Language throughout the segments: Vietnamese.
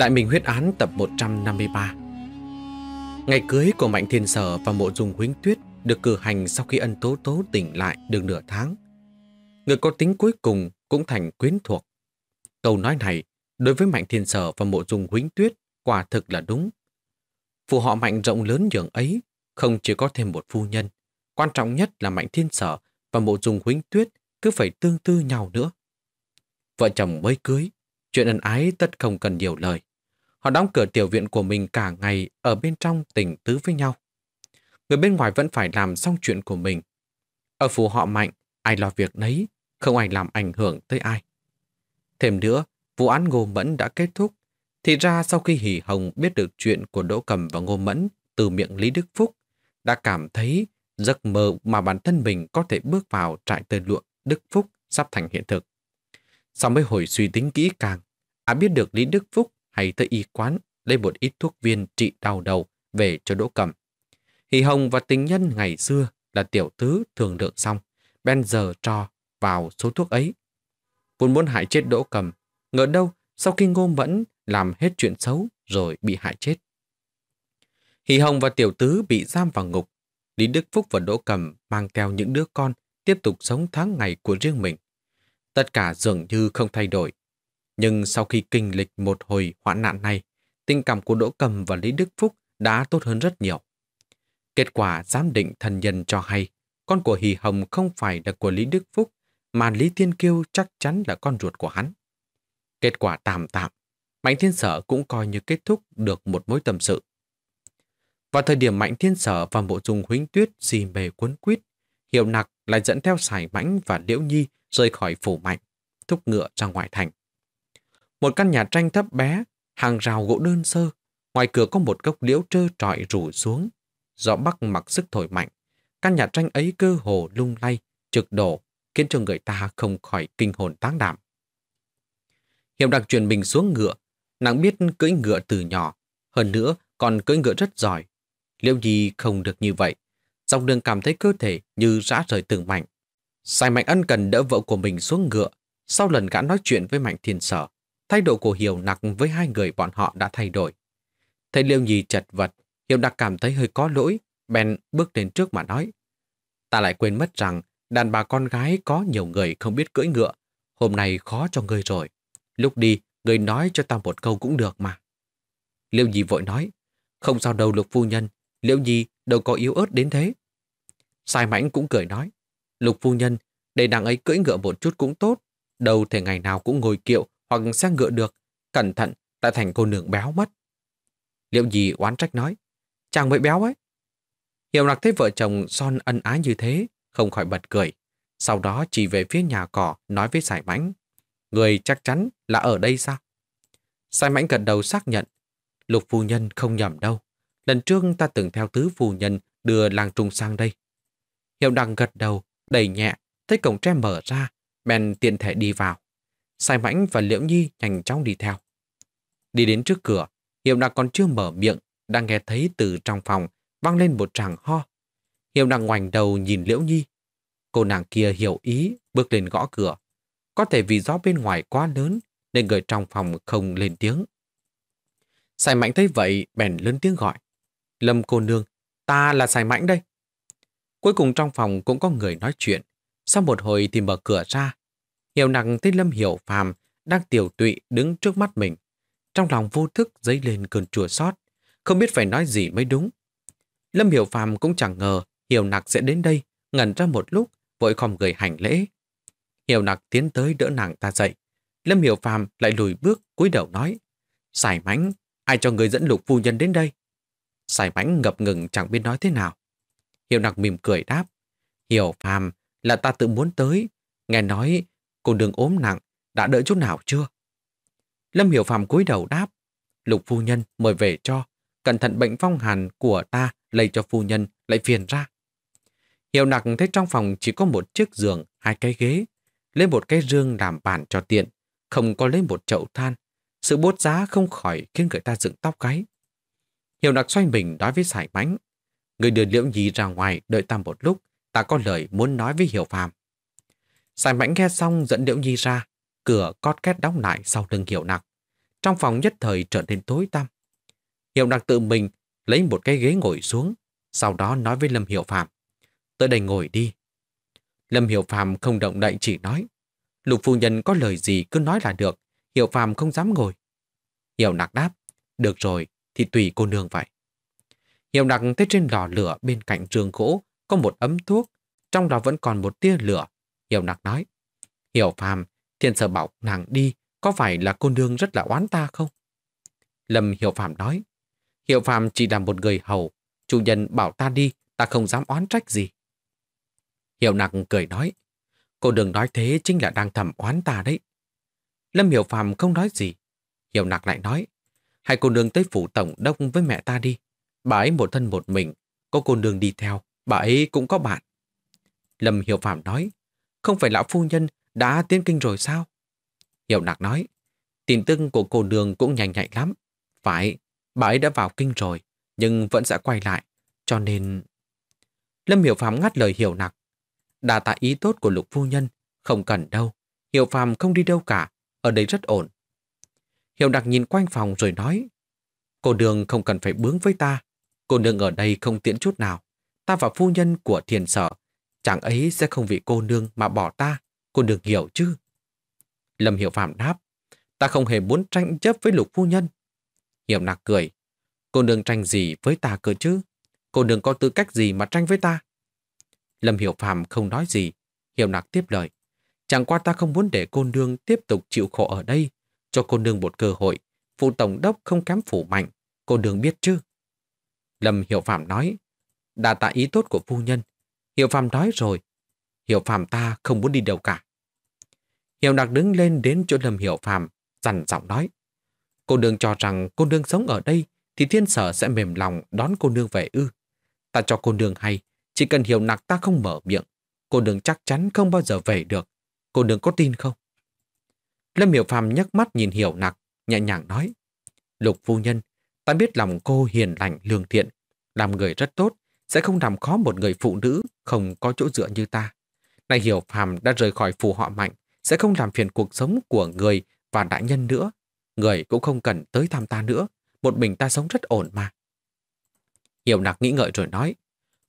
Đại Minh Huyết Án tập 153 Ngày cưới của Mạnh Thiên Sở và Mộ Dung Huyến Tuyết được cử hành sau khi ân tố tố tỉnh lại được nửa tháng. Người có tính cuối cùng cũng thành quyến thuộc. Câu nói này đối với Mạnh Thiên Sở và Mộ Dung Huyến Tuyết quả thực là đúng. Phù họ Mạnh rộng lớn dường ấy không chỉ có thêm một phu nhân. Quan trọng nhất là Mạnh Thiên Sở và Mộ Dung Huyến Tuyết cứ phải tương tư nhau nữa. Vợ chồng mới cưới, chuyện ân ái tất không cần nhiều lời. Họ đóng cửa tiểu viện của mình cả ngày ở bên trong tỉnh tứ với nhau. Người bên ngoài vẫn phải làm xong chuyện của mình. Ở phủ họ mạnh, ai lo việc nấy, không ai làm ảnh hưởng tới ai. Thêm nữa, vụ án Ngô Mẫn đã kết thúc. Thì ra sau khi Hỷ Hồng biết được chuyện của Đỗ Cầm và Ngô Mẫn từ miệng Lý Đức Phúc, đã cảm thấy giấc mơ mà bản thân mình có thể bước vào trại tơ lụa Đức Phúc sắp thành hiện thực. Sau mấy hồi suy tính kỹ càng, à biết được Lý Đức Phúc hay tới y quán lấy một ít thuốc viên trị đau đầu về cho Đỗ Cẩm. Hỷ Hồng và tình nhân ngày xưa là tiểu tứ thường lượng xong, ben giờ trò vào số thuốc ấy. Vốn muốn hại chết Đỗ Cẩm, ngờ đâu sau khi Ngô Mẫn làm hết chuyện xấu rồi bị hại chết. Hỷ Hồng và tiểu tứ bị giam vào ngục, Lý Đức Phúc và Đỗ Cẩm mang theo những đứa con tiếp tục sống tháng ngày của riêng mình. Tất cả dường như không thay đổi, nhưng sau khi kinh lịch một hồi hoạn nạn này, tình cảm của Đỗ Cầm và Lý Đức Phúc đã tốt hơn rất nhiều. Kết quả giám định thần nhân cho hay, con của Hì Hồng không phải là của Lý Đức Phúc, mà Lý Thiên Kiêu chắc chắn là con ruột của hắn. Kết quả tạm tạm, Mạnh Thiên Sở cũng coi như kết thúc được một mối tâm sự. Vào thời điểm Mạnh Thiên Sở và Mộ Dung Huynh Tuyết xì mề cuốn quýt, Hiệu Nặc lại dẫn theo Sải Mãnh và Liễu Nhi rời khỏi phủ Mạnh, thúc ngựa ra ngoài thành. Một căn nhà tranh thấp bé, hàng rào gỗ đơn sơ, ngoài cửa có một gốc liễu trơ trọi rủ xuống. Gió bắc mặc sức thổi mạnh, căn nhà tranh ấy cơ hồ lung lay, trực đổ, khiến cho người ta không khỏi kinh hồn tán đảm. Hiệp đặc truyền mình xuống ngựa, nàng biết cưỡi ngựa từ nhỏ, hơn nữa còn cưỡi ngựa rất giỏi. liệu gì không được như vậy, dọc đường cảm thấy cơ thể như rã rời từng mảnh. Sai Mạnh Ân cần đỡ vợ của mình xuống ngựa, sau lần gã nói chuyện với Mạnh Thiên Sở, Thái độ của Hiểu Nặc với hai người bọn họ đã thay đổi. Thấy Liêu Nhi chật vật, Hiểu Nặc cảm thấy hơi có lỗi, bèn bước đến trước mà nói. Ta lại quên mất rằng đàn bà con gái có nhiều người không biết cưỡi ngựa. Hôm nay khó cho ngươi rồi. Lúc đi, ngươi nói cho ta một câu cũng được mà. Liêu Nhi vội nói. Không sao đâu lục phu nhân, Liêu Nhi đâu có yếu ớt đến thế. Sai mãnh cũng cười nói. Lục phu nhân, để nàng ấy cưỡi ngựa một chút cũng tốt, đâu thể ngày nào cũng ngồi kiệu hoặc xe ngựa được, cẩn thận đã thành cô nương béo mất. Liệu gì oán trách nói, chàng mới béo ấy. Hiểu lạc thấy vợ chồng son ân ái như thế, không khỏi bật cười. Sau đó chỉ về phía nhà cỏ, nói với Sài Mãnh. Người chắc chắn là ở đây sao? Sài Mãnh gật đầu xác nhận. Lục phu nhân không nhầm đâu. Lần trước ta từng theo tứ phu nhân đưa làng trung sang đây. Hiệu đằng gật đầu, đầy nhẹ, thấy cổng tre mở ra, bèn tiện thể đi vào. Sai Mãnh và Liễu Nhi nhanh chóng đi theo. Đi đến trước cửa, Hiệu Đạc còn chưa mở miệng, đang nghe thấy từ trong phòng vang lên một tràng ho. Hiệu Đạc ngoảnh đầu nhìn Liễu Nhi. Cô nàng kia hiểu ý, bước lên gõ cửa. Có thể vì gió bên ngoài quá lớn nên người trong phòng không lên tiếng. Sai Mãnh thấy vậy, bèn lớn tiếng gọi. Lâm cô nương, ta là Sai Mãnh đây. Cuối cùng trong phòng cũng có người nói chuyện. Sau một hồi thì mở cửa ra, Hiểu nặng thấy Lâm Hiểu Phàm đang tiểu tụy đứng trước mắt mình. Trong lòng vô thức dấy lên cơn chua sót, không biết phải nói gì mới đúng. Lâm Hiểu Phàm cũng chẳng ngờ Hiểu Nặc sẽ đến đây, ngẩn ra một lúc, vội khom người hành lễ. Hiểu Nặc tiến tới đỡ nàng ta dậy. Lâm Hiểu Phàm lại lùi bước cúi đầu nói: "Sải Mãnh, ai cho người dẫn Lục phu nhân đến đây?" Sải Mãnh ngập ngừng chẳng biết nói thế nào. Hiểu Nặc mỉm cười đáp: "Hiểu Phàm, là ta tự muốn tới, nghe nói cô đường ốm nặng, đã đỡ chút nào chưa? Lâm Hiểu Phạm cúi đầu đáp, Lục phu nhân mời về cho, cẩn thận bệnh phong hàn của ta lây cho phu nhân lại phiền ra. Hiểu nặc thấy trong phòng chỉ có một chiếc giường, hai cái ghế, lấy một cái rương làm bàn cho tiện, không có lấy một chậu than. Sự bốt giá không khỏi khiến người ta dựng tóc gáy. Hiểu nặc xoay mình nói với sải mánh, người đưa liễu nhi ra ngoài đợi ta một lúc, ta có lời muốn nói với Hiểu Phạm. Sài mảnh nghe xong dẫn Liễu Nhi ra, cửa cót két đóng lại sau lưng Hiệu Nặc. Trong phòng nhất thời trở nên tối tăm. Hiệu Nặc tự mình lấy một cái ghế ngồi xuống, sau đó nói với Lâm Hiệu Phạm. Tới đây ngồi đi. Lâm Hiệu Phạm không động đậy chỉ nói. Lục phu nhân có lời gì cứ nói là được, Hiệu Phạm không dám ngồi. Hiệu Nặc đáp, được rồi, thì tùy cô nương vậy. Hiệu Nặc thấy trên lò lửa bên cạnh trường gỗ có một ấm thuốc, trong đó vẫn còn một tia lửa Hiểu nặc nói. Hiểu phàm, thiên sở bảo nàng đi, có phải là cô nương rất là oán ta không? Lâm Hiểu phàm nói. Hiểu phàm chỉ là một người hầu, chủ nhân bảo ta đi, ta không dám oán trách gì. Hiểu nặc cười nói. Cô đừng nói thế chính là đang thầm oán ta đấy. Lâm Hiểu phàm không nói gì. Hiểu nặc lại nói. Hãy cô nương tới phủ tổng đốc với mẹ ta đi. Bà ấy một thân một mình, có cô nương đi theo, bà ấy cũng có bạn. Lâm Hiểu Phạm nói, không phải lão phu nhân đã tiến kinh rồi sao? Hiểu nạc nói, tin tức của cô đường cũng nhanh nhạy lắm. Phải, bà ấy đã vào kinh rồi, nhưng vẫn sẽ quay lại, cho nên... Lâm Hiểu Phạm ngắt lời Hiểu nạc. đã tại ý tốt của lục phu nhân, không cần đâu. Hiểu Phạm không đi đâu cả, ở đây rất ổn. Hiểu nạc nhìn quanh phòng rồi nói, cô đường không cần phải bướng với ta, cô đường ở đây không tiễn chút nào. Ta và phu nhân của thiền sở chàng ấy sẽ không vì cô nương mà bỏ ta, cô nương hiểu chứ? Lâm Hiểu Phạm đáp, ta không hề muốn tranh chấp với lục phu nhân. Hiểm nạc cười, cô nương tranh gì với ta cơ chứ? Cô nương có tư cách gì mà tranh với ta? Lâm Hiểu Phạm không nói gì, Hiểu nạc tiếp lời. Chẳng qua ta không muốn để cô nương tiếp tục chịu khổ ở đây, cho cô nương một cơ hội. Phụ tổng đốc không kém phủ mạnh, cô nương biết chứ? Lâm Hiểu Phạm nói, đã tạ ý tốt của phu nhân, Hiệu Phạm nói rồi, Hiệu Phạm ta không muốn đi đâu cả. Hiệu Đạc đứng lên đến chỗ Lâm Hiệu Phạm, dằn giọng nói. Cô nương cho rằng cô nương sống ở đây thì thiên sở sẽ mềm lòng đón cô nương về ư. Ta cho cô nương hay, chỉ cần Hiệu Nạc ta không mở miệng, cô nương chắc chắn không bao giờ về được. Cô nương có tin không? Lâm hiệu Phàm nhấc mắt nhìn hiệu Nặc, nhẹ nhàng nói. Lục phu nhân, ta biết lòng cô hiền lành lương thiện, làm người rất tốt, sẽ không làm khó một người phụ nữ không có chỗ dựa như ta. Này hiểu phàm đã rời khỏi phù họ mạnh, sẽ không làm phiền cuộc sống của người và đại nhân nữa. Người cũng không cần tới thăm ta nữa, một mình ta sống rất ổn mà. Hiểu nạc nghĩ ngợi rồi nói,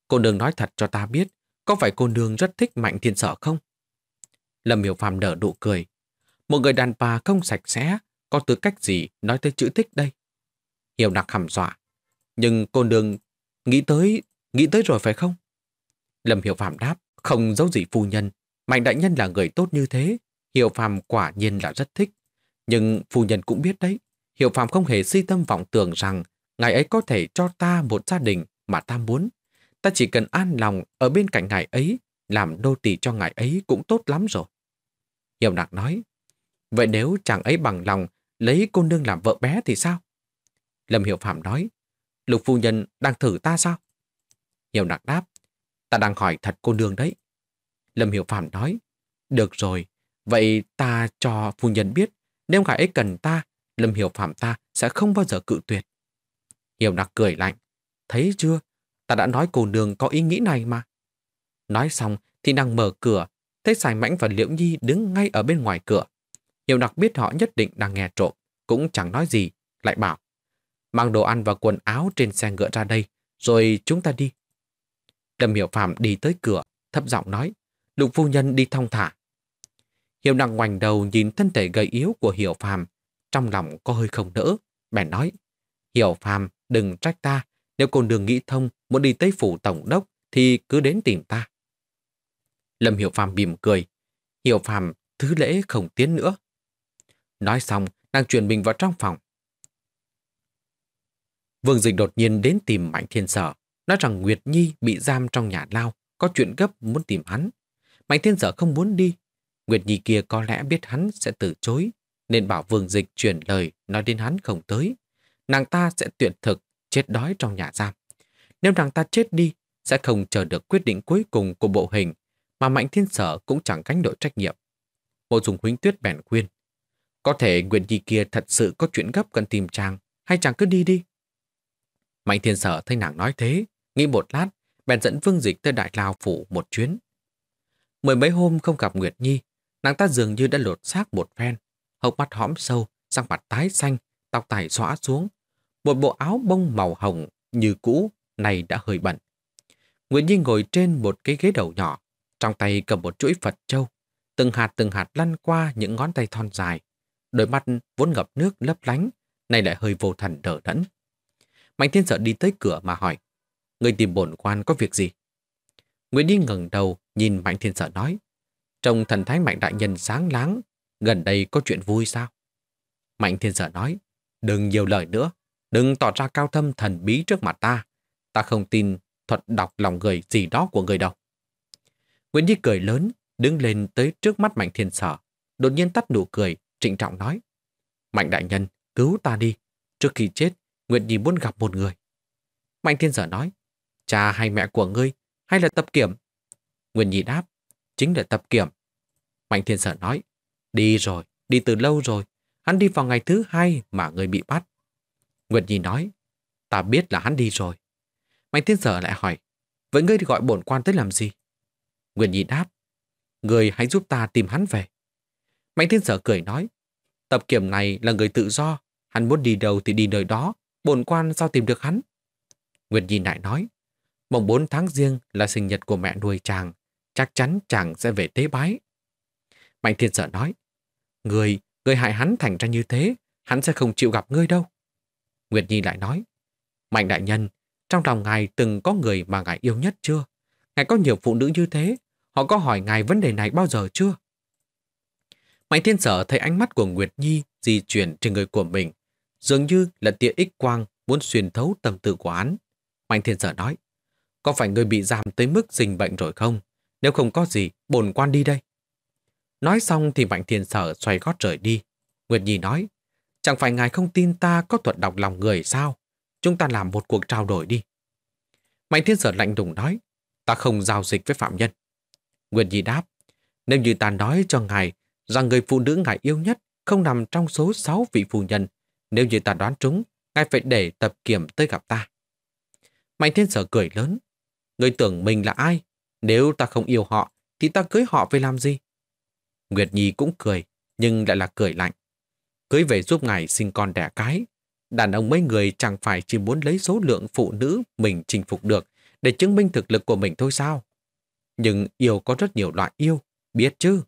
cô nương nói thật cho ta biết, có phải cô nương rất thích mạnh thiên sở không? Lâm hiểu phàm nở nụ cười. Một người đàn bà không sạch sẽ, có tư cách gì nói tới chữ thích đây? Hiểu nạc hầm dọa. Nhưng cô nương nghĩ tới nghĩ tới rồi phải không? Lâm Hiểu Phạm đáp, không giấu gì phu nhân. Mạnh đại nhân là người tốt như thế, Hiểu Phạm quả nhiên là rất thích. Nhưng phu nhân cũng biết đấy, Hiểu Phạm không hề si tâm vọng tưởng rằng ngài ấy có thể cho ta một gia đình mà ta muốn. Ta chỉ cần an lòng ở bên cạnh ngài ấy, làm đô tỳ cho ngài ấy cũng tốt lắm rồi. Hiểu Nạc nói, vậy nếu chàng ấy bằng lòng lấy cô nương làm vợ bé thì sao? Lâm Hiểu Phạm nói, Lục phu nhân đang thử ta sao? Hiểu Nặc đáp, ta đang hỏi thật cô nương đấy. Lâm Hiểu Phạm nói, được rồi, vậy ta cho phu nhân biết, nếu ngài ấy cần ta, Lâm Hiểu Phạm ta sẽ không bao giờ cự tuyệt. Hiểu Nặc cười lạnh, thấy chưa, ta đã nói cô nương có ý nghĩ này mà. Nói xong thì nàng mở cửa, thấy Sài Mãnh và Liễu Nhi đứng ngay ở bên ngoài cửa. Hiểu Nặc biết họ nhất định đang nghe trộm, cũng chẳng nói gì, lại bảo, mang đồ ăn và quần áo trên xe ngựa ra đây, rồi chúng ta đi lâm hiểu phàm đi tới cửa, thấp giọng nói, lục phu nhân đi thong thả. Hiệu năng ngoảnh đầu nhìn thân thể gầy yếu của hiểu phàm, trong lòng có hơi không đỡ bèn nói, hiểu phàm đừng trách ta, nếu cô đường nghĩ thông muốn đi tới phủ tổng đốc thì cứ đến tìm ta. Lâm Hiểu Phàm mỉm cười. Hiểu Phàm thứ lễ không tiến nữa. Nói xong, đang chuyển mình vào trong phòng. Vương Dịch đột nhiên đến tìm Mạnh Thiên Sở nói rằng Nguyệt Nhi bị giam trong nhà lao, có chuyện gấp muốn tìm hắn. Mạnh thiên sở không muốn đi. Nguyệt Nhi kia có lẽ biết hắn sẽ từ chối, nên bảo vương dịch chuyển lời nói đến hắn không tới. Nàng ta sẽ tuyệt thực, chết đói trong nhà giam. Nếu nàng ta chết đi, sẽ không chờ được quyết định cuối cùng của bộ hình, mà Mạnh Thiên Sở cũng chẳng cánh đội trách nhiệm. Bộ dùng huynh tuyết bèn khuyên. Có thể Nguyệt Nhi kia thật sự có chuyện gấp cần tìm chàng, hay chàng cứ đi đi. Mạnh Thiên Sở thấy nàng nói thế, Nghĩ một lát, bèn dẫn Vương Dịch tới Đại Lào Phủ một chuyến. Mười mấy hôm không gặp Nguyệt Nhi, nàng ta dường như đã lột xác một phen, hốc mắt hõm sâu, sang mặt tái xanh, tóc tài xóa xuống. Một bộ áo bông màu hồng như cũ, này đã hơi bẩn. nguyệt Nhi ngồi trên một cái ghế đầu nhỏ, trong tay cầm một chuỗi Phật Châu, từng hạt từng hạt lăn qua những ngón tay thon dài. Đôi mắt vốn ngập nước lấp lánh, nay lại hơi vô thần đờ đẫn. Mạnh thiên sợ đi tới cửa mà hỏi người tìm bổn quan có việc gì? Nguyễn Đi ngẩng đầu nhìn Mạnh Thiên Sở nói. Trong thần thái Mạnh Đại Nhân sáng láng, gần đây có chuyện vui sao? Mạnh Thiên Sở nói, đừng nhiều lời nữa, đừng tỏ ra cao thâm thần bí trước mặt ta. Ta không tin thuật đọc lòng người gì đó của người đâu. Nguyễn Đi cười lớn, đứng lên tới trước mắt Mạnh Thiên Sở, đột nhiên tắt nụ cười, trịnh trọng nói. Mạnh Đại Nhân, cứu ta đi, trước khi chết, Nguyễn Nhi muốn gặp một người. Mạnh Thiên Sở nói, cha hay mẹ của ngươi, hay là tập kiểm? Nguyên Nhi đáp, chính là tập kiểm. Mạnh Thiên Sở nói, đi rồi, đi từ lâu rồi, hắn đi vào ngày thứ hai mà người bị bắt. Nguyệt Nhi nói, ta biết là hắn đi rồi. Mạnh Thiên Sở lại hỏi, vậy ngươi gọi bổn quan tới làm gì? Nguyệt Nhi đáp, người hãy giúp ta tìm hắn về. Mạnh Thiên Sở cười nói, tập kiểm này là người tự do, hắn muốn đi đâu thì đi nơi đó, bổn quan sao tìm được hắn? Nguyệt Nhi lại nói, mùng 4 tháng riêng là sinh nhật của mẹ nuôi chàng, chắc chắn chàng sẽ về tế bái. Mạnh thiên sợ nói, Người, người hại hắn thành ra như thế, hắn sẽ không chịu gặp ngươi đâu. Nguyệt Nhi lại nói, Mạnh đại nhân, trong lòng ngài từng có người mà ngài yêu nhất chưa? Ngài có nhiều phụ nữ như thế, họ có hỏi ngài vấn đề này bao giờ chưa? Mạnh thiên sở thấy ánh mắt của Nguyệt Nhi di chuyển trên người của mình, dường như là tia ích quang muốn xuyên thấu tâm tư của hắn. Mạnh thiên sở nói, có phải người bị giảm tới mức dình bệnh rồi không? Nếu không có gì, bổn quan đi đây. Nói xong thì Mạnh Thiên Sở xoay gót rời đi. Nguyệt Nhi nói, chẳng phải ngài không tin ta có thuật đọc lòng người sao? Chúng ta làm một cuộc trao đổi đi. Mạnh Thiên Sở lạnh đùng nói, ta không giao dịch với phạm nhân. Nguyệt Nhi đáp, nếu như ta nói cho ngài rằng người phụ nữ ngài yêu nhất không nằm trong số 6 vị phụ nhân, nếu như ta đoán trúng, ngài phải để tập kiểm tới gặp ta. Mạnh Thiên Sở cười lớn, Người tưởng mình là ai? Nếu ta không yêu họ, thì ta cưới họ về làm gì? Nguyệt Nhi cũng cười, nhưng lại là cười lạnh. Cưới về giúp ngài sinh con đẻ cái. Đàn ông mấy người chẳng phải chỉ muốn lấy số lượng phụ nữ mình chinh phục được để chứng minh thực lực của mình thôi sao? Nhưng yêu có rất nhiều loại yêu, biết chứ?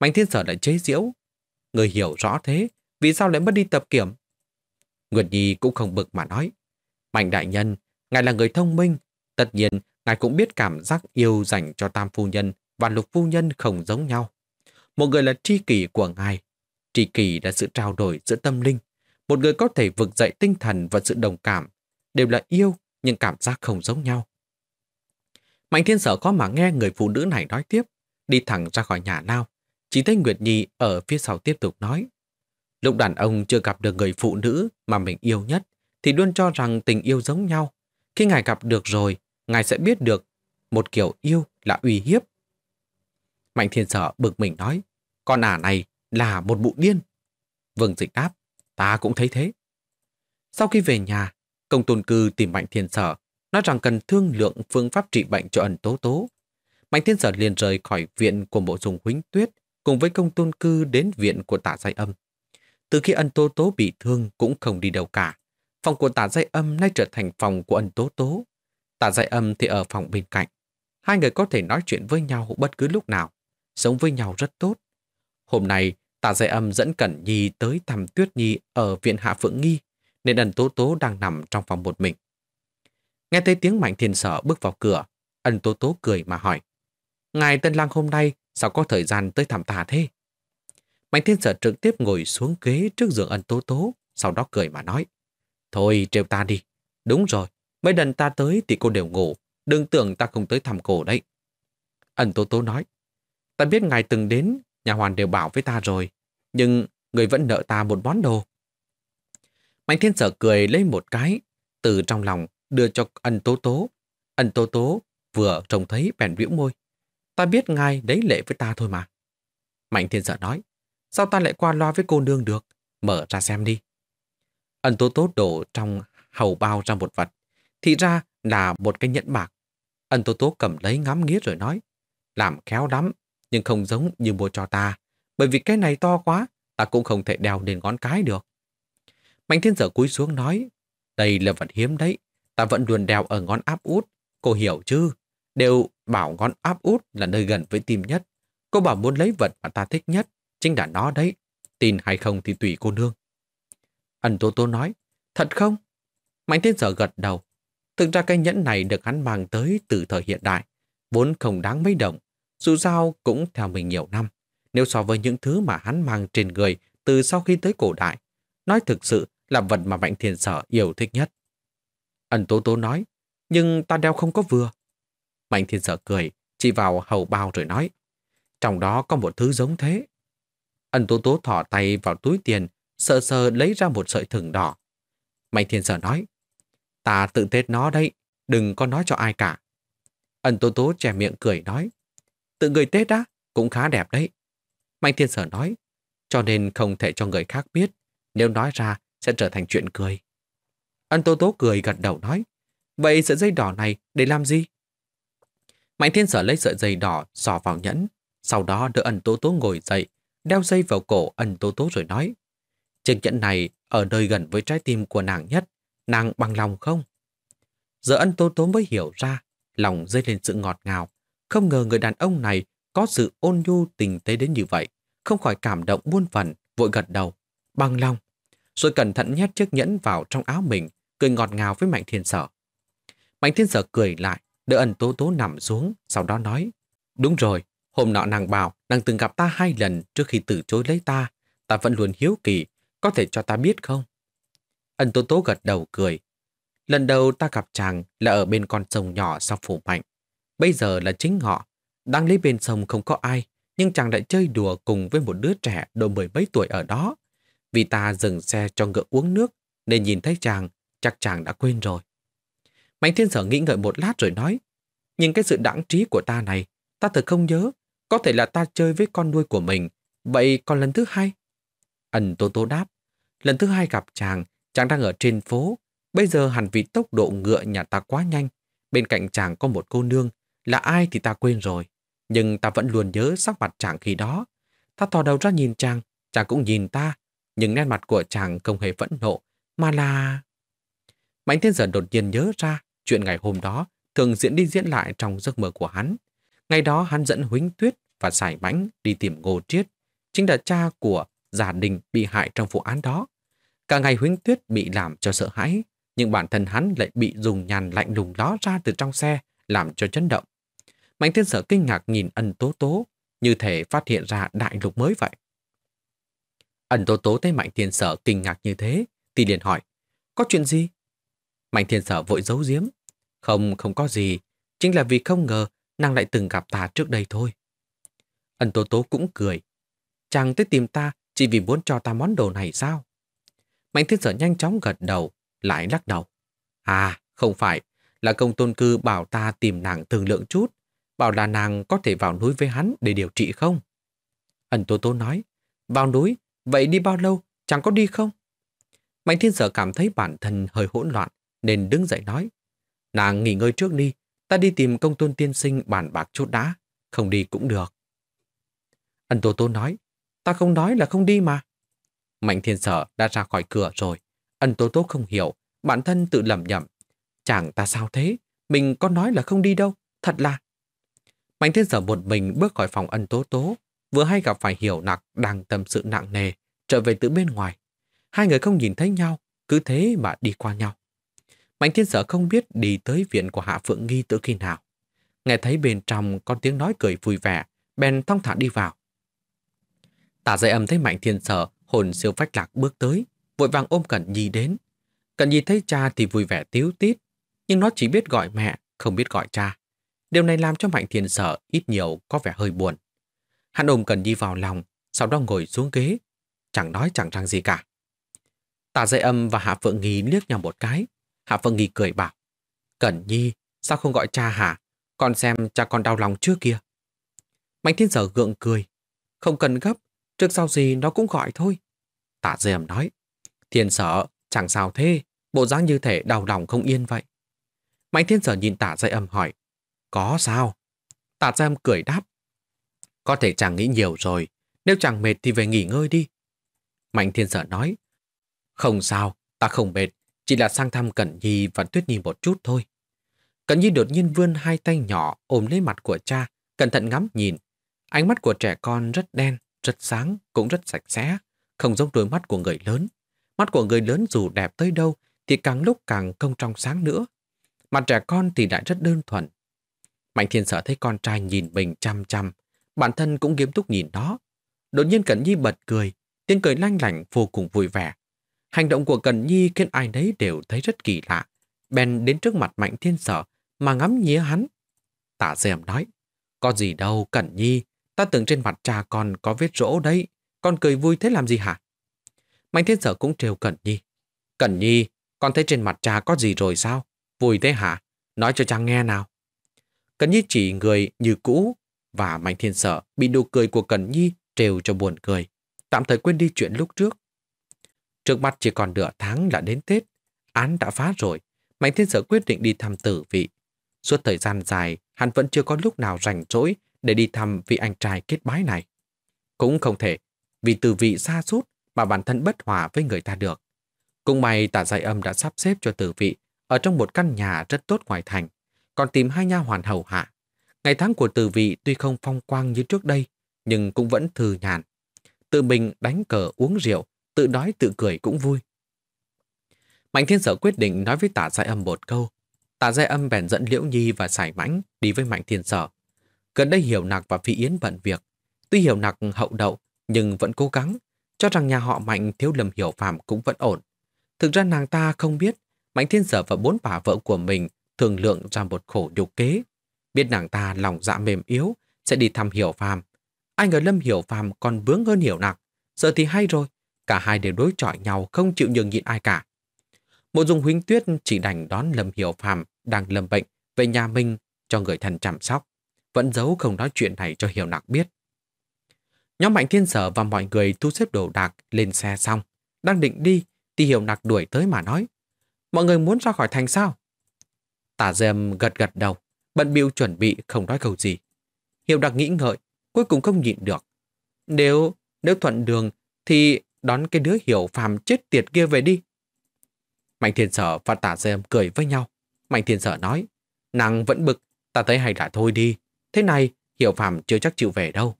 Mạnh thiên sở lại chế giễu. Người hiểu rõ thế, vì sao lại mất đi tập kiểm? Nguyệt Nhi cũng không bực mà nói. Mạnh đại nhân, ngài là người thông minh, Tất nhiên, ngài cũng biết cảm giác yêu dành cho tam phu nhân và lục phu nhân không giống nhau. Một người là tri kỷ của ngài. Tri kỷ là sự trao đổi giữa tâm linh. Một người có thể vực dậy tinh thần và sự đồng cảm. Đều là yêu, nhưng cảm giác không giống nhau. Mạnh thiên sở có mà nghe người phụ nữ này nói tiếp, đi thẳng ra khỏi nhà lao. Chỉ thấy Nguyệt Nhi ở phía sau tiếp tục nói. Lúc đàn ông chưa gặp được người phụ nữ mà mình yêu nhất, thì luôn cho rằng tình yêu giống nhau. Khi ngài gặp được rồi, ngài sẽ biết được một kiểu yêu là uy hiếp. Mạnh thiên sở bực mình nói, con ả à này là một bụ điên. Vương dịch đáp, ta cũng thấy thế. Sau khi về nhà, công tôn cư tìm Mạnh thiên sở, nói rằng cần thương lượng phương pháp trị bệnh cho ẩn tố tố. Mạnh thiên sở liền rời khỏi viện của bộ dùng huynh tuyết cùng với công tôn cư đến viện của tả giai âm. Từ khi ân tố tố bị thương cũng không đi đâu cả. Phòng của tả giai âm nay trở thành phòng của ân tố tố. Tạ dạy âm thì ở phòng bên cạnh. Hai người có thể nói chuyện với nhau bất cứ lúc nào. Sống với nhau rất tốt. Hôm nay, Tạ dạy âm dẫn Cẩn Nhi tới thăm Tuyết Nhi ở viện Hạ Phượng Nghi, nên ẩn tố tố đang nằm trong phòng một mình. Nghe thấy tiếng mạnh thiên sở bước vào cửa, ẩn tố tố cười mà hỏi. Ngài Tân Lang hôm nay sao có thời gian tới thảm tà thế? Mạnh thiên sở trực tiếp ngồi xuống ghế trước giường ẩn tố tố, sau đó cười mà nói. Thôi trêu ta đi. Đúng rồi, Mấy lần ta tới thì cô đều ngủ, đừng tưởng ta không tới thăm cổ đấy. Ẩn Tố Tố nói, ta biết ngài từng đến, nhà hoàn đều bảo với ta rồi, nhưng người vẫn nợ ta một món đồ. Mạnh thiên sở cười lấy một cái, từ trong lòng đưa cho ân tố tố. Ân tố tố vừa trông thấy bèn bĩu môi. Ta biết ngài đấy lệ với ta thôi mà. Mạnh thiên sở nói, sao ta lại qua loa với cô nương được? Mở ra xem đi. Ân tố tố đổ trong hầu bao ra một vật, thì ra là một cái nhẫn bạc. Ân Tố Tố cầm lấy ngắm nghía rồi nói. Làm khéo lắm, nhưng không giống như mua cho ta. Bởi vì cái này to quá, ta cũng không thể đeo lên ngón cái được. Mạnh thiên sở cúi xuống nói. Đây là vật hiếm đấy. Ta vẫn luôn đeo ở ngón áp út. Cô hiểu chứ? Đều bảo ngón áp út là nơi gần với tim nhất. Cô bảo muốn lấy vật mà ta thích nhất. Chính là nó đấy. Tin hay không thì tùy cô nương. Ân Tố Tố nói. Thật không? Mạnh thiên sở gật đầu, Thực ra cái nhẫn này được hắn mang tới từ thời hiện đại, vốn không đáng mấy động Dù sao cũng theo mình nhiều năm. Nếu so với những thứ mà hắn mang trên người từ sau khi tới cổ đại, nói thực sự là vật mà Mạnh Thiên Sở yêu thích nhất. Ẩn Tố Tố nói, nhưng ta đeo không có vừa. Mạnh Thiên Sở cười, chỉ vào hầu bao rồi nói, trong đó có một thứ giống thế. Ẩn Tố Tố thỏ tay vào túi tiền, sợ sờ lấy ra một sợi thừng đỏ. Mạnh Thiên Sở nói, Ta tự tết nó đấy, đừng có nói cho ai cả. Ẩn tố tố che miệng cười nói. Tự người tết á, cũng khá đẹp đấy. Mạnh thiên sở nói, cho nên không thể cho người khác biết. Nếu nói ra sẽ trở thành chuyện cười. Ân Tố Tố cười gật đầu nói, vậy sợi dây đỏ này để làm gì? Mạnh Thiên Sở lấy sợi dây đỏ xò vào nhẫn, sau đó đỡ Ân Tố Tố ngồi dậy, đeo dây vào cổ Ân Tố Tố rồi nói, chiếc nhẫn này ở nơi gần với trái tim của nàng nhất, nàng bằng lòng không? Giờ ân tố tố mới hiểu ra, lòng dây lên sự ngọt ngào. Không ngờ người đàn ông này có sự ôn nhu tình tế đến như vậy. Không khỏi cảm động buôn phần, vội gật đầu. Bằng lòng. Rồi cẩn thận nhét chiếc nhẫn vào trong áo mình, cười ngọt ngào với Mạnh Thiên Sở. Mạnh Thiên Sở cười lại, đỡ ân tố tố nằm xuống, sau đó nói. Đúng rồi, hôm nọ nàng bảo nàng từng gặp ta hai lần trước khi từ chối lấy ta. Ta vẫn luôn hiếu kỳ, có thể cho ta biết không? Ân Tố Tố gật đầu cười. Lần đầu ta gặp chàng là ở bên con sông nhỏ sau phủ mạnh. Bây giờ là chính họ. Đang lấy bên sông không có ai, nhưng chàng lại chơi đùa cùng với một đứa trẻ độ mười mấy tuổi ở đó. Vì ta dừng xe cho ngựa uống nước, nên nhìn thấy chàng, chắc chàng đã quên rồi. Mạnh thiên sở nghĩ ngợi một lát rồi nói, nhưng cái sự đãng trí của ta này, ta thật không nhớ, có thể là ta chơi với con nuôi của mình, vậy còn lần thứ hai? Ẩn Tô Tô đáp, lần thứ hai gặp chàng Chàng đang ở trên phố, bây giờ hẳn vì tốc độ ngựa nhà ta quá nhanh. Bên cạnh chàng có một cô nương, là ai thì ta quên rồi. Nhưng ta vẫn luôn nhớ sắc mặt chàng khi đó. Ta tò đầu ra nhìn chàng, chàng cũng nhìn ta, nhưng nét mặt của chàng không hề phẫn nộ, mà là... Mạnh thiên giờ đột nhiên nhớ ra chuyện ngày hôm đó thường diễn đi diễn lại trong giấc mơ của hắn. Ngày đó hắn dẫn Huỳnh Tuyết và giải Mãnh đi tìm Ngô Triết, chính là cha của gia đình bị hại trong vụ án đó. Cả ngày huynh tuyết bị làm cho sợ hãi, nhưng bản thân hắn lại bị dùng nhàn lạnh lùng đó ra từ trong xe, làm cho chấn động. Mạnh thiên sở kinh ngạc nhìn ân tố tố, như thể phát hiện ra đại lục mới vậy. Ân tố tố thấy Mạnh Thiên Sở kinh ngạc như thế, thì liền hỏi, có chuyện gì? Mạnh Thiên Sở vội giấu giếm, không, không có gì, chính là vì không ngờ nàng lại từng gặp ta trước đây thôi. Ân tố tố cũng cười, chàng tới tìm ta chỉ vì muốn cho ta món đồ này sao? Mạnh thiên sở nhanh chóng gật đầu, lại lắc đầu. À, không phải, là công tôn cư bảo ta tìm nàng thương lượng chút, bảo là nàng có thể vào núi với hắn để điều trị không? Ẩn Tố Tố nói, vào núi, vậy đi bao lâu, chẳng có đi không? Mạnh thiên sở cảm thấy bản thân hơi hỗn loạn, nên đứng dậy nói, nàng nghỉ ngơi trước đi, ta đi tìm công tôn tiên sinh bàn bạc chút đã, không đi cũng được. Ẩn Tố Tố nói, ta không nói là không đi mà. Mạnh thiên sở đã ra khỏi cửa rồi. Ân tố tố không hiểu, bản thân tự lầm nhầm. Chẳng ta sao thế, mình có nói là không đi đâu, thật là. Mạnh thiên sở một mình bước khỏi phòng ân tố tố, vừa hay gặp phải hiểu nặc đang tâm sự nặng nề, trở về từ bên ngoài. Hai người không nhìn thấy nhau, cứ thế mà đi qua nhau. Mạnh thiên sở không biết đi tới viện của Hạ Phượng Nghi từ khi nào. Nghe thấy bên trong có tiếng nói cười vui vẻ, bèn thong thả đi vào. Tả dây âm thấy Mạnh thiên sở hồn siêu phách lạc bước tới, vội vàng ôm Cẩn Nhi đến. Cẩn Nhi thấy cha thì vui vẻ tiếu tít, nhưng nó chỉ biết gọi mẹ, không biết gọi cha. Điều này làm cho Mạnh Thiền sợ ít nhiều có vẻ hơi buồn. Hắn ôm Cẩn Nhi vào lòng, sau đó ngồi xuống ghế, chẳng nói chẳng rằng gì cả. Tả dây âm và Hạ Phượng Nghi liếc nhau một cái. Hạ Phượng Nghi cười bảo, Cẩn Nhi, sao không gọi cha hả? Con xem cha con đau lòng chưa kia Mạnh Thiên Sở gượng cười, không cần gấp, trước sau gì nó cũng gọi thôi. Tạ Dư Âm nói, thiên sở, chẳng sao thế, bộ dáng như thể đau lòng không yên vậy. Mạnh thiên sở nhìn Tạ dây âm hỏi, có sao? Tạ dây âm cười đáp, có thể chàng nghĩ nhiều rồi, nếu chàng mệt thì về nghỉ ngơi đi. Mạnh thiên sở nói, không sao, ta không mệt, chỉ là sang thăm Cẩn Nhi và Tuyết Nhi một chút thôi. Cẩn Nhi đột nhiên vươn hai tay nhỏ ôm lấy mặt của cha, cẩn thận ngắm nhìn. Ánh mắt của trẻ con rất đen, rất sáng, cũng rất sạch sẽ không giống đôi mắt của người lớn. Mắt của người lớn dù đẹp tới đâu thì càng lúc càng không trong sáng nữa. Mặt trẻ con thì lại rất đơn thuần. Mạnh thiên sở thấy con trai nhìn mình chăm chăm, bản thân cũng nghiêm túc nhìn nó. Đột nhiên Cẩn Nhi bật cười, tiếng cười lanh lảnh vô cùng vui vẻ. Hành động của Cẩn Nhi khiến ai nấy đều thấy rất kỳ lạ. Bèn đến trước mặt Mạnh Thiên Sở mà ngắm nhía hắn. Tả Dèm nói, có gì đâu Cẩn Nhi, ta tưởng trên mặt cha con có vết rỗ đấy con cười vui thế làm gì hả? Mạnh thiên sở cũng trêu Cẩn Nhi. Cẩn Nhi, con thấy trên mặt cha có gì rồi sao? Vui thế hả? Nói cho cha nghe nào. Cẩn Nhi chỉ người như cũ và Mạnh thiên sở bị nụ cười của Cẩn Nhi trêu cho buồn cười. Tạm thời quên đi chuyện lúc trước. Trước mắt chỉ còn nửa tháng là đến Tết. Án đã phá rồi. Mạnh thiên sở quyết định đi thăm tử vị. Suốt thời gian dài, hắn vẫn chưa có lúc nào rảnh rỗi để đi thăm vị anh trai kết bái này. Cũng không thể vì từ vị xa sút mà bản thân bất hòa với người ta được. Cũng may tả giải âm đã sắp xếp cho từ vị ở trong một căn nhà rất tốt ngoài thành, còn tìm hai nha hoàn hầu hạ. Ngày tháng của từ vị tuy không phong quang như trước đây, nhưng cũng vẫn thư nhàn. Tự mình đánh cờ uống rượu, tự nói tự cười cũng vui. Mạnh thiên sở quyết định nói với tả giải âm một câu. Tả giải âm bèn dẫn Liễu Nhi và Sải Mãnh đi với Mạnh thiên sở. Gần đây Hiểu Nạc và Phi Yến bận việc. Tuy Hiểu Nạc hậu đậu, nhưng vẫn cố gắng, cho rằng nhà họ Mạnh thiếu lầm hiểu phạm cũng vẫn ổn. Thực ra nàng ta không biết, Mạnh Thiên Sở và bốn bà vợ của mình thường lượng ra một khổ nhục kế. Biết nàng ta lòng dạ mềm yếu, sẽ đi thăm hiểu phàm. Ai ngờ Lâm hiểu phàm còn bướng hơn hiểu nặng Giờ thì hay rồi, cả hai đều đối chọi nhau không chịu nhường nhịn ai cả. Mộ dung huynh tuyết chỉ đành đón Lâm hiểu phàm đang lâm bệnh về nhà mình cho người thân chăm sóc. Vẫn giấu không nói chuyện này cho hiểu nặng biết. Nhóm Mạnh Thiên Sở và mọi người thu xếp đồ đạc lên xe xong, đang định đi, thì Hiểu Nặc đuổi tới mà nói. Mọi người muốn ra khỏi thành sao? Tả Dêm gật gật đầu, bận bịu chuẩn bị không nói câu gì. Hiểu đặc nghĩ ngợi, cuối cùng không nhịn được. Nếu, nếu thuận đường thì đón cái đứa Hiểu Phàm chết tiệt kia về đi. Mạnh Thiên Sở và Tả Dêm cười với nhau. Mạnh Thiên Sở nói, nàng vẫn bực, ta thấy hay đã thôi đi. Thế này, Hiểu Phàm chưa chắc chịu về đâu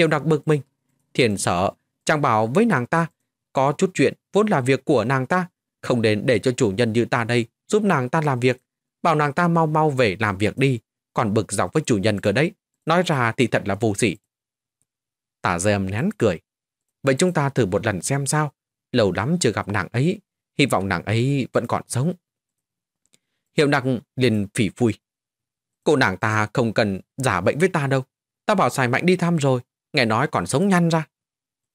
hiểu đặc bực mình. Thiền sợ, chàng bảo với nàng ta, có chút chuyện vốn là việc của nàng ta, không đến để cho chủ nhân như ta đây giúp nàng ta làm việc. Bảo nàng ta mau mau về làm việc đi, còn bực dọc với chủ nhân cơ đấy. Nói ra thì thật là vô sỉ. Tả dèm nén cười. Vậy chúng ta thử một lần xem sao. Lâu lắm chưa gặp nàng ấy, hy vọng nàng ấy vẫn còn sống. Hiệu đặc liền phỉ phui. Cô nàng ta không cần giả bệnh với ta đâu. Ta bảo xài mạnh đi thăm rồi, nghe nói còn sống nhăn ra.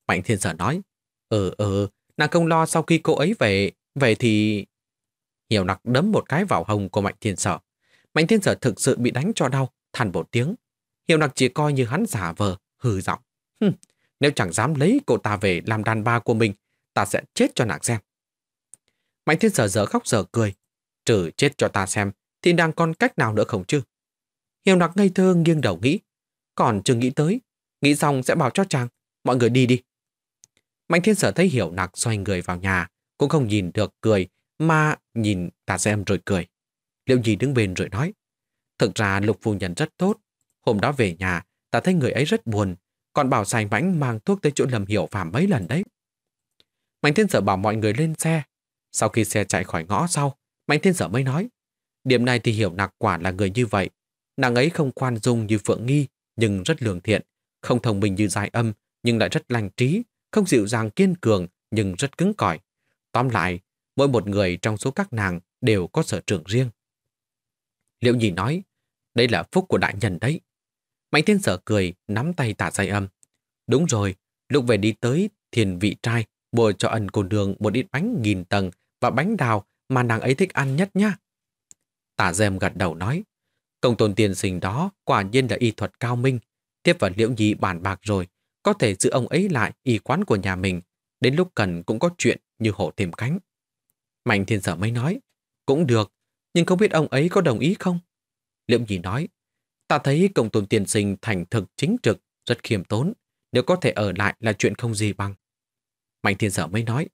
Mạnh thiên sở nói, ừ ừ, nàng không lo sau khi cô ấy về, về thì... Hiểu nặc đấm một cái vào hồng của Mạnh thiên sở. Mạnh thiên sở thực sự bị đánh cho đau, thằn một tiếng. Hiểu nặc chỉ coi như hắn giả vờ, hừ giọng. Hừm, nếu chẳng dám lấy cô ta về làm đàn ba của mình, ta sẽ chết cho nàng xem. Mạnh thiên sở dở khóc dở cười. Trừ chết cho ta xem, thì đang còn cách nào nữa không chứ? Hiểu nặc ngây thơ nghiêng đầu nghĩ. Còn chưa nghĩ tới, Nghĩ xong sẽ bảo cho chàng. Mọi người đi đi. Mạnh thiên sở thấy hiểu nặc xoay người vào nhà. Cũng không nhìn được cười mà nhìn tà xem rồi cười. Liệu gì đứng bên rồi nói. Thực ra lục phu nhân rất tốt. Hôm đó về nhà ta thấy người ấy rất buồn. Còn bảo sành mãnh mang thuốc tới chỗ lầm hiểu phạm mấy lần đấy. Mạnh thiên sở bảo mọi người lên xe. Sau khi xe chạy khỏi ngõ sau, Mạnh thiên sở mới nói. Điểm này thì hiểu nặc quả là người như vậy. Nàng ấy không khoan dung như Phượng Nghi, nhưng rất lường thiện, không thông minh như dài âm, nhưng lại rất lành trí, không dịu dàng kiên cường, nhưng rất cứng cỏi. Tóm lại, mỗi một người trong số các nàng đều có sở trường riêng. Liệu nhì nói, đây là phúc của đại nhân đấy. Mạnh thiên sở cười, nắm tay tả dài âm. Đúng rồi, lúc về đi tới thiền vị trai, mua cho ẩn cô đường một ít bánh nghìn tầng và bánh đào mà nàng ấy thích ăn nhất nhá. Tả dèm gật đầu nói, công tôn tiền sinh đó quả nhiên là y thuật cao minh, Tiếp và Liễu Nhi bàn bạc rồi, có thể giữ ông ấy lại y quán của nhà mình, đến lúc cần cũng có chuyện như hổ tìm cánh. Mạnh thiên sở mới nói, cũng được, nhưng không biết ông ấy có đồng ý không? Liễu Nhi nói, ta thấy công tôn tiền sinh thành thực chính trực, rất khiêm tốn, nếu có thể ở lại là chuyện không gì bằng. Mạnh thiên sở mới nói,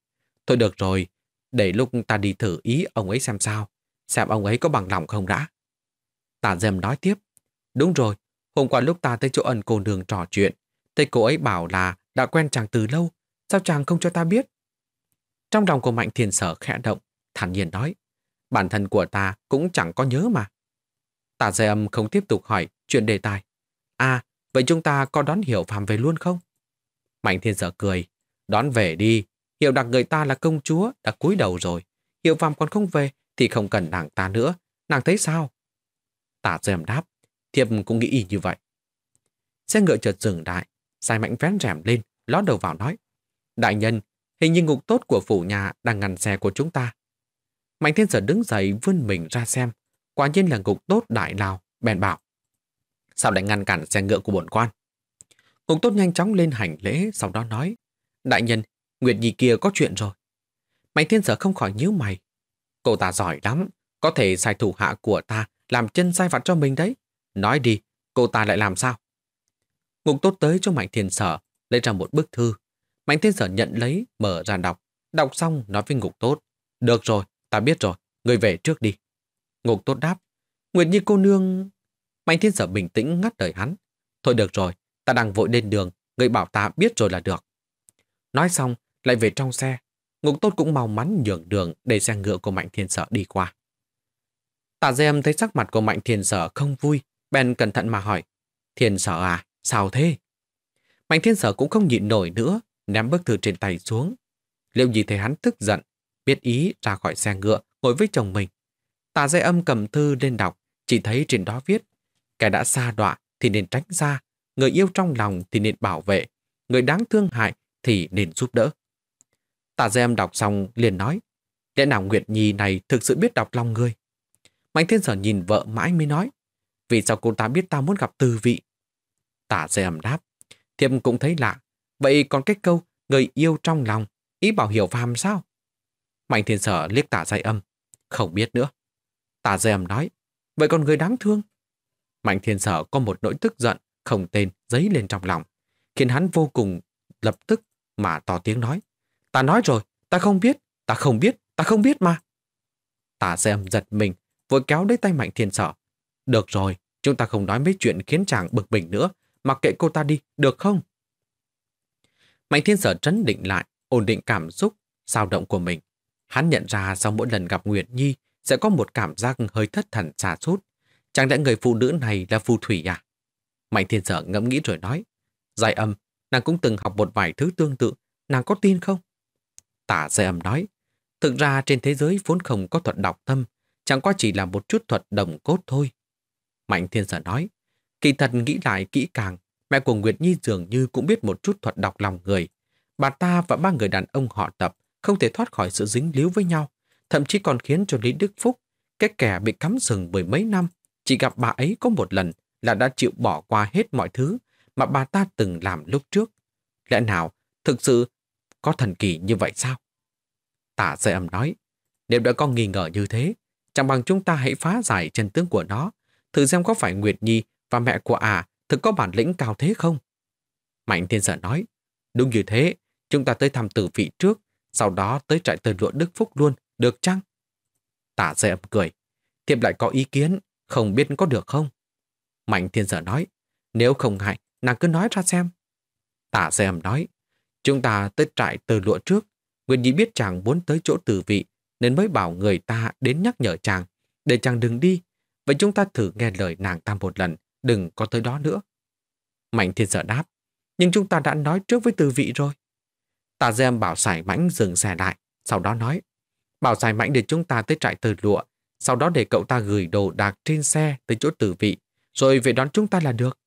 thôi được rồi, để lúc ta đi thử ý ông ấy xem sao, xem ông ấy có bằng lòng không đã. Tả dèm nói tiếp, đúng rồi, Hôm qua lúc ta tới chỗ ẩn cô nương trò chuyện, thấy cô ấy bảo là đã quen chàng từ lâu, sao chàng không cho ta biết? Trong lòng của Mạnh thiên Sở khẽ động, thản nhiên nói, bản thân của ta cũng chẳng có nhớ mà. Tả dây âm không tiếp tục hỏi chuyện đề tài. À, vậy chúng ta có đón Hiểu phàm về luôn không? Mạnh Thiên Sở cười, đón về đi, Hiểu đặc người ta là công chúa đã cúi đầu rồi. Hiểu phàm còn không về thì không cần nàng ta nữa, nàng thấy sao? Tả dây âm đáp, Thiệp cũng nghĩ y như vậy. Xe ngựa chợt dừng lại, sai mạnh vén rèm lên, ló đầu vào nói. Đại nhân, hình như ngục tốt của phủ nhà đang ngăn xe của chúng ta. Mạnh thiên sở đứng dậy vươn mình ra xem, quả nhiên là ngục tốt đại lào, bèn bảo. Sao lại ngăn cản xe ngựa của bổn quan? Ngục tốt nhanh chóng lên hành lễ, sau đó nói. Đại nhân, Nguyệt Nhi kia có chuyện rồi. Mạnh thiên sở không khỏi nhíu mày. Cô ta giỏi lắm, có thể sai thủ hạ của ta làm chân sai vặt cho mình đấy. Nói đi, cô ta lại làm sao? Ngục tốt tới cho Mạnh Thiên Sở, lấy ra một bức thư. Mạnh Thiên Sở nhận lấy, mở ra đọc. Đọc xong nói với ngục tốt. Được rồi, ta biết rồi, người về trước đi. Ngục tốt đáp. Nguyệt Nhi cô nương... Mạnh Thiên Sở bình tĩnh ngắt lời hắn. Thôi được rồi, ta đang vội lên đường, người bảo ta biết rồi là được. Nói xong, lại về trong xe. Ngục tốt cũng mau mắn nhường đường để xe ngựa của Mạnh Thiên Sở đi qua. Tả Dêm thấy sắc mặt của Mạnh Thiên Sở không vui, Ben cẩn thận mà hỏi, thiên sở à, sao thế? Mạnh thiên sở cũng không nhịn nổi nữa, ném bức thư trên tay xuống. Liệu gì thấy hắn tức giận, biết ý ra khỏi xe ngựa, ngồi với chồng mình. Tà dây âm cầm thư lên đọc, chỉ thấy trên đó viết, kẻ đã xa đọa thì nên tránh ra, người yêu trong lòng thì nên bảo vệ, người đáng thương hại thì nên giúp đỡ. Tà dây âm đọc xong liền nói, lẽ nào Nguyệt Nhi này thực sự biết đọc lòng người? Mạnh thiên sở nhìn vợ mãi mới nói, vì sao cô ta biết ta muốn gặp từ vị? Tả xe ẩm đáp. Thiệm cũng thấy lạ. Vậy còn cái câu người yêu trong lòng, ý bảo hiểu phàm sao? Mạnh thiên sở liếc tả dây âm. Không biết nữa. Tả dây âm nói. Vậy còn người đáng thương? Mạnh thiên sở có một nỗi tức giận, không tên, dấy lên trong lòng. Khiến hắn vô cùng lập tức mà to tiếng nói. Ta nói rồi, ta không biết, ta không biết, ta không biết mà. Tả dây âm giật mình, vội kéo lấy tay mạnh thiên sở. Được rồi, Chúng ta không nói mấy chuyện khiến chàng bực bình nữa, mặc kệ cô ta đi, được không? Mạnh thiên sở trấn định lại, ổn định cảm xúc, dao động của mình. Hắn nhận ra sau mỗi lần gặp Nguyệt Nhi sẽ có một cảm giác hơi thất thần xa sút Chẳng lẽ người phụ nữ này là phù thủy à? Mạnh thiên sở ngẫm nghĩ rồi nói. Giải âm, nàng cũng từng học một vài thứ tương tự, nàng có tin không? Tả giải âm nói, thực ra trên thế giới vốn không có thuật đọc tâm, chẳng qua chỉ là một chút thuật đồng cốt thôi. Mạnh Thiên Sở nói, kỳ thật nghĩ lại kỹ càng, mẹ của Nguyệt Nhi dường như cũng biết một chút thuật đọc lòng người. Bà ta và ba người đàn ông họ tập không thể thoát khỏi sự dính líu với nhau, thậm chí còn khiến cho Lý Đức Phúc, cái kẻ bị cắm rừng mười mấy năm, chỉ gặp bà ấy có một lần là đã chịu bỏ qua hết mọi thứ mà bà ta từng làm lúc trước. Lẽ nào thực sự có thần kỳ như vậy sao? Tả sợi âm nói, nếu đã có nghi ngờ như thế, chẳng bằng chúng ta hãy phá giải chân tướng của nó, thử xem có phải Nguyệt Nhi và mẹ của ả à, thực có bản lĩnh cao thế không? Mạnh thiên sở nói, đúng như thế, chúng ta tới thăm tử vị trước, sau đó tới trại tờ lụa Đức Phúc luôn, được chăng? Tả dây ẩm cười, thiệp lại có ý kiến, không biết có được không? Mạnh thiên sở nói, nếu không ngại, nàng cứ nói ra xem. Tả dây ẩm nói, chúng ta tới trại tờ lụa trước, Nguyệt Nhi biết chàng muốn tới chỗ tử vị, nên mới bảo người ta đến nhắc nhở chàng, để chàng đừng đi, Vậy chúng ta thử nghe lời nàng ta một lần, đừng có tới đó nữa. Mạnh thiên sợ đáp, nhưng chúng ta đã nói trước với tư vị rồi. Tà Dêm bảo Sải Mãnh dừng xe lại, sau đó nói, bảo Sải Mãnh để chúng ta tới trại từ lụa, sau đó để cậu ta gửi đồ đạc trên xe tới chỗ tử vị, rồi về đón chúng ta là được.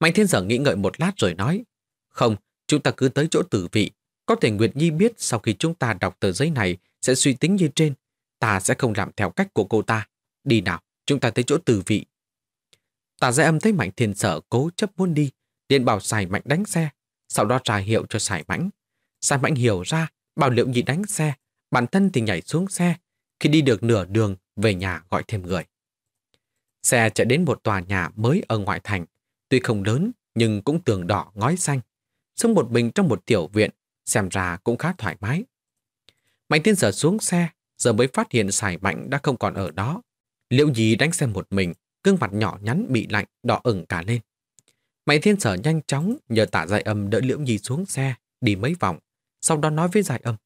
Mạnh thiên sở nghĩ ngợi một lát rồi nói, không, chúng ta cứ tới chỗ tử vị, có thể Nguyệt Nhi biết sau khi chúng ta đọc tờ giấy này sẽ suy tính như trên, ta sẽ không làm theo cách của cô ta. Đi nào, chúng ta tới chỗ tử vị. Tả giai âm thấy mạnh thiền sở cố chấp muốn đi, liền bảo xài mạnh đánh xe, sau đó trả hiệu cho xài mạnh. Xài mạnh hiểu ra, bảo liệu nhị đánh xe, bản thân thì nhảy xuống xe, khi đi được nửa đường về nhà gọi thêm người. Xe chạy đến một tòa nhà mới ở ngoại thành, tuy không lớn nhưng cũng tường đỏ ngói xanh. Sống một mình trong một tiểu viện, xem ra cũng khá thoải mái. Mạnh tiên sở xuống xe, giờ mới phát hiện xài mạnh đã không còn ở đó. Liễu Nhi đánh xe một mình, gương mặt nhỏ nhắn bị lạnh, đỏ ửng cả lên. Mạnh thiên sở nhanh chóng nhờ tạ giải âm đỡ Liễu Nhi xuống xe, đi mấy vòng, sau đó nói với giải âm.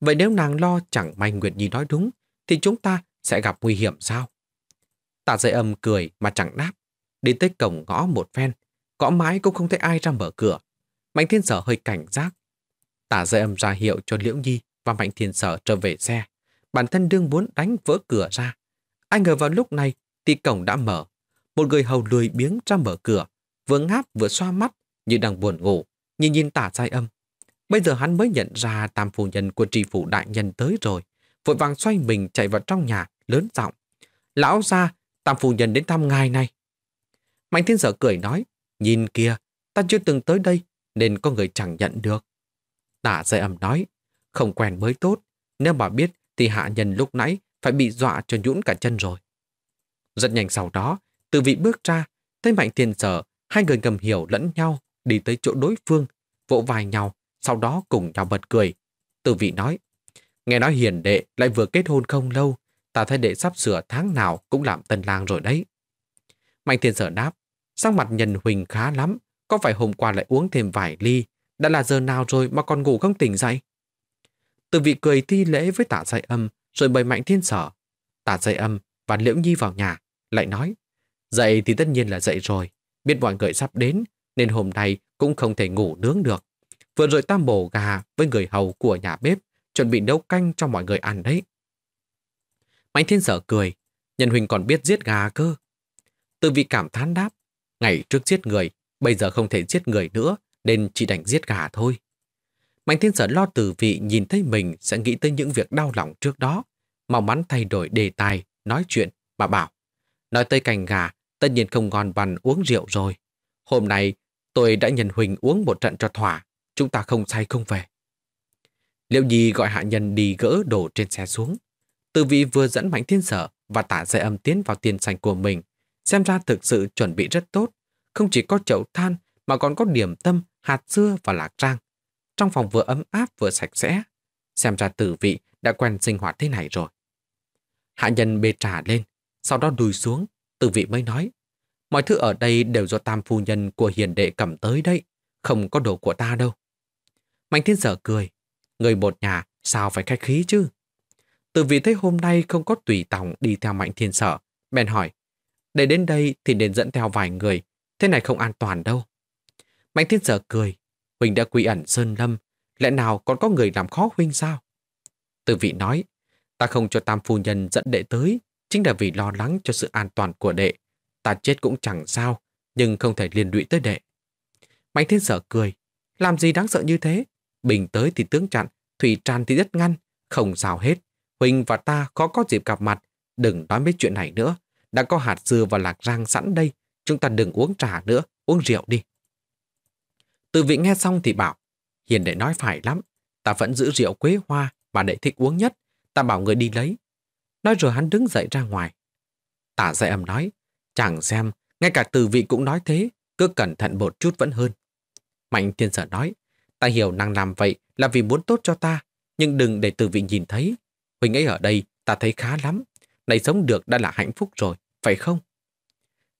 Vậy nếu nàng lo chẳng may Nguyệt Nhi nói đúng, thì chúng ta sẽ gặp nguy hiểm sao? Tạ giải âm cười mà chẳng đáp, đi tới cổng ngõ một phen, gõ mãi cũng không thấy ai ra mở cửa. Mạnh thiên sở hơi cảnh giác. Tả dây âm ra hiệu cho Liễu Nhi và Mạnh thiên sở trở về xe. Bản thân đương muốn đánh vỡ cửa ra, Ai ngờ vào lúc này thì cổng đã mở. Một người hầu lười biếng ra mở cửa, vừa ngáp vừa xoa mắt như đang buồn ngủ, nhìn nhìn tả sai âm. Bây giờ hắn mới nhận ra tam phu nhân của tri phủ đại nhân tới rồi, vội vàng xoay mình chạy vào trong nhà, lớn giọng. Lão ra, tam phu nhân đến thăm ngài này. Mạnh thiên sở cười nói, nhìn kia ta chưa từng tới đây, nên có người chẳng nhận được. Tả sai âm nói, không quen mới tốt, nếu mà biết thì hạ nhân lúc nãy phải bị dọa cho nhũn cả chân rồi. Rất nhanh sau đó, từ vị bước ra, thấy mạnh thiên sở, hai người ngầm hiểu lẫn nhau, đi tới chỗ đối phương, vỗ vai nhau, sau đó cùng nhau bật cười. Từ vị nói, nghe nói hiền đệ lại vừa kết hôn không lâu, ta thấy đệ sắp sửa tháng nào cũng làm tân lang rồi đấy. Mạnh thiên sở đáp, sang mặt nhân huỳnh khá lắm, có phải hôm qua lại uống thêm vài ly, đã là giờ nào rồi mà còn ngủ không tỉnh dậy? Từ vị cười thi lễ với tả sai âm, rồi mời Mạnh Thiên Sở. Tả dây âm và Liễu Nhi vào nhà, lại nói, dậy thì tất nhiên là dậy rồi, biết mọi người sắp đến, nên hôm nay cũng không thể ngủ nướng được. Vừa rồi ta mổ gà với người hầu của nhà bếp, chuẩn bị nấu canh cho mọi người ăn đấy. Mạnh Thiên Sở cười, nhân huynh còn biết giết gà cơ. Từ vị cảm thán đáp, ngày trước giết người, bây giờ không thể giết người nữa, nên chỉ đành giết gà thôi. Mạnh thiên sở lo tử vị nhìn thấy mình sẽ nghĩ tới những việc đau lòng trước đó, mong mắn thay đổi đề tài, nói chuyện mà bảo. Nói tới cành gà, tất nhiên không ngon bằng uống rượu rồi. Hôm nay, tôi đã nhận Huỳnh uống một trận cho thỏa, chúng ta không say không về. Liệu gì gọi hạ nhân đi gỡ đồ trên xe xuống. Từ vị vừa dẫn Mạnh Thiên Sở và tả dây âm tiến vào tiền sành của mình, xem ra thực sự chuẩn bị rất tốt, không chỉ có chậu than mà còn có điểm tâm, hạt dưa và lạc rang. Trong phòng vừa ấm áp vừa sạch sẽ. Xem ra tử vị đã quen sinh hoạt thế này rồi. Hạ nhân bê trà lên, sau đó đùi xuống. Tử vị mới nói, mọi thứ ở đây đều do tam phu nhân của hiền đệ cầm tới đấy, không có đồ của ta đâu. Mạnh thiên sở cười, người một nhà sao phải khách khí chứ? Tử Vị thấy hôm nay không có tùy tòng đi theo mạnh thiên sở, bèn hỏi, để đến đây thì nên dẫn theo vài người, thế này không an toàn đâu. Mạnh thiên sở cười, Huynh đã quy ẩn Sơn Lâm, lẽ nào còn có người làm khó Huynh sao? Từ vị nói, ta không cho tam phu nhân dẫn đệ tới, chính là vì lo lắng cho sự an toàn của đệ. Ta chết cũng chẳng sao, nhưng không thể liên lụy tới đệ. Mạnh thiên sở cười, làm gì đáng sợ như thế? Bình tới thì tướng chặn, thủy tràn thì đất ngăn, không sao hết. Huynh và ta khó có dịp gặp mặt, đừng nói mấy chuyện này nữa. Đã có hạt dưa và lạc rang sẵn đây, chúng ta đừng uống trà nữa, uống rượu đi. Từ vị nghe xong thì bảo, Hiền đệ nói phải lắm, ta vẫn giữ rượu quế hoa mà đệ thích uống nhất, ta bảo người đi lấy. Nói rồi hắn đứng dậy ra ngoài. Tả dạy âm nói, chẳng xem, ngay cả từ vị cũng nói thế, cứ cẩn thận một chút vẫn hơn. Mạnh thiên sở nói, ta hiểu nàng làm vậy là vì muốn tốt cho ta, nhưng đừng để từ vị nhìn thấy. Huỳnh ấy ở đây, ta thấy khá lắm. Này sống được đã là hạnh phúc rồi, phải không?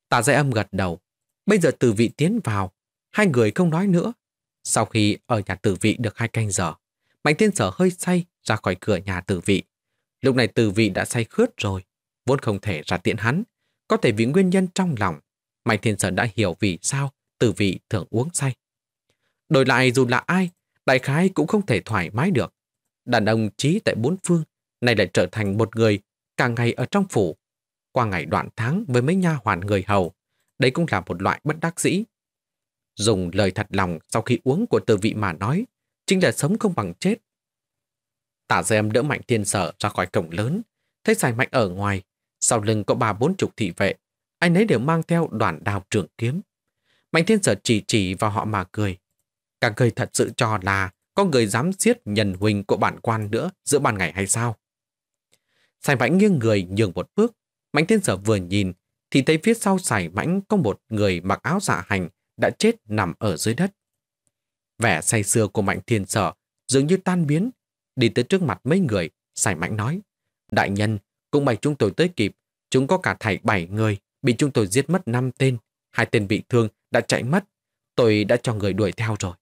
Tả dạy âm gật đầu. Bây giờ từ vị tiến vào, Hai người không nói nữa. Sau khi ở nhà tử vị được hai canh giờ, Mạnh Thiên Sở hơi say ra khỏi cửa nhà tử vị. Lúc này tử vị đã say khướt rồi, vốn không thể ra tiện hắn. Có thể vì nguyên nhân trong lòng, Mạnh Thiên Sở đã hiểu vì sao tử vị thường uống say. Đổi lại dù là ai, đại khái cũng không thể thoải mái được. Đàn ông trí tại bốn phương, này lại trở thành một người càng ngày ở trong phủ. Qua ngày đoạn tháng với mấy nha hoàn người hầu, đây cũng là một loại bất đắc dĩ Dùng lời thật lòng sau khi uống của từ vị mà nói, chính là sống không bằng chết. Tả Dem đỡ Mạnh Thiên Sở ra khỏi cổng lớn, thấy Sài Mạnh ở ngoài, sau lưng có ba bốn chục thị vệ, anh ấy đều mang theo đoàn đào trường kiếm. Mạnh Thiên Sở chỉ chỉ vào họ mà cười. Cả cười thật sự cho là có người dám giết nhân huynh của bản quan nữa giữa ban ngày hay sao? Sài Mãnh nghiêng người nhường một bước. Mạnh Thiên Sở vừa nhìn thì thấy phía sau Sài Mãnh có một người mặc áo dạ hành đã chết nằm ở dưới đất. Vẻ say xưa của Mạnh Thiên Sở dường như tan biến, đi tới trước mặt mấy người, sải mạnh nói. Đại nhân, cũng bày chúng tôi tới kịp, chúng có cả thảy bảy người, bị chúng tôi giết mất năm tên, hai tên bị thương đã chạy mất, tôi đã cho người đuổi theo rồi.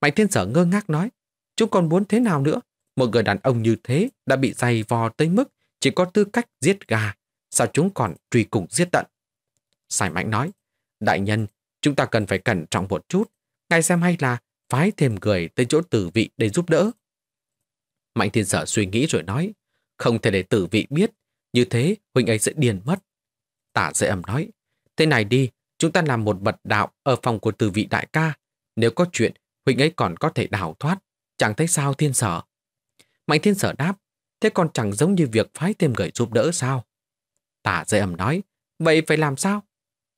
Mạnh Thiên Sở ngơ ngác nói, chúng còn muốn thế nào nữa? Một người đàn ông như thế đã bị dày vò tới mức chỉ có tư cách giết gà, sao chúng còn truy cùng giết tận? Sải Mạnh nói, đại nhân, Chúng ta cần phải cẩn trọng một chút. Ngài xem hay là phái thêm người tới chỗ tử vị để giúp đỡ. Mạnh thiên sở suy nghĩ rồi nói, không thể để tử vị biết, như thế huynh ấy sẽ điền mất. Tả dễ ẩm nói, thế này đi, chúng ta làm một bật đạo ở phòng của tử vị đại ca. Nếu có chuyện, huynh ấy còn có thể đào thoát, chẳng thấy sao thiên sở. Mạnh thiên sở đáp, thế còn chẳng giống như việc phái thêm người giúp đỡ sao? Tả dễ ẩm nói, vậy phải làm sao?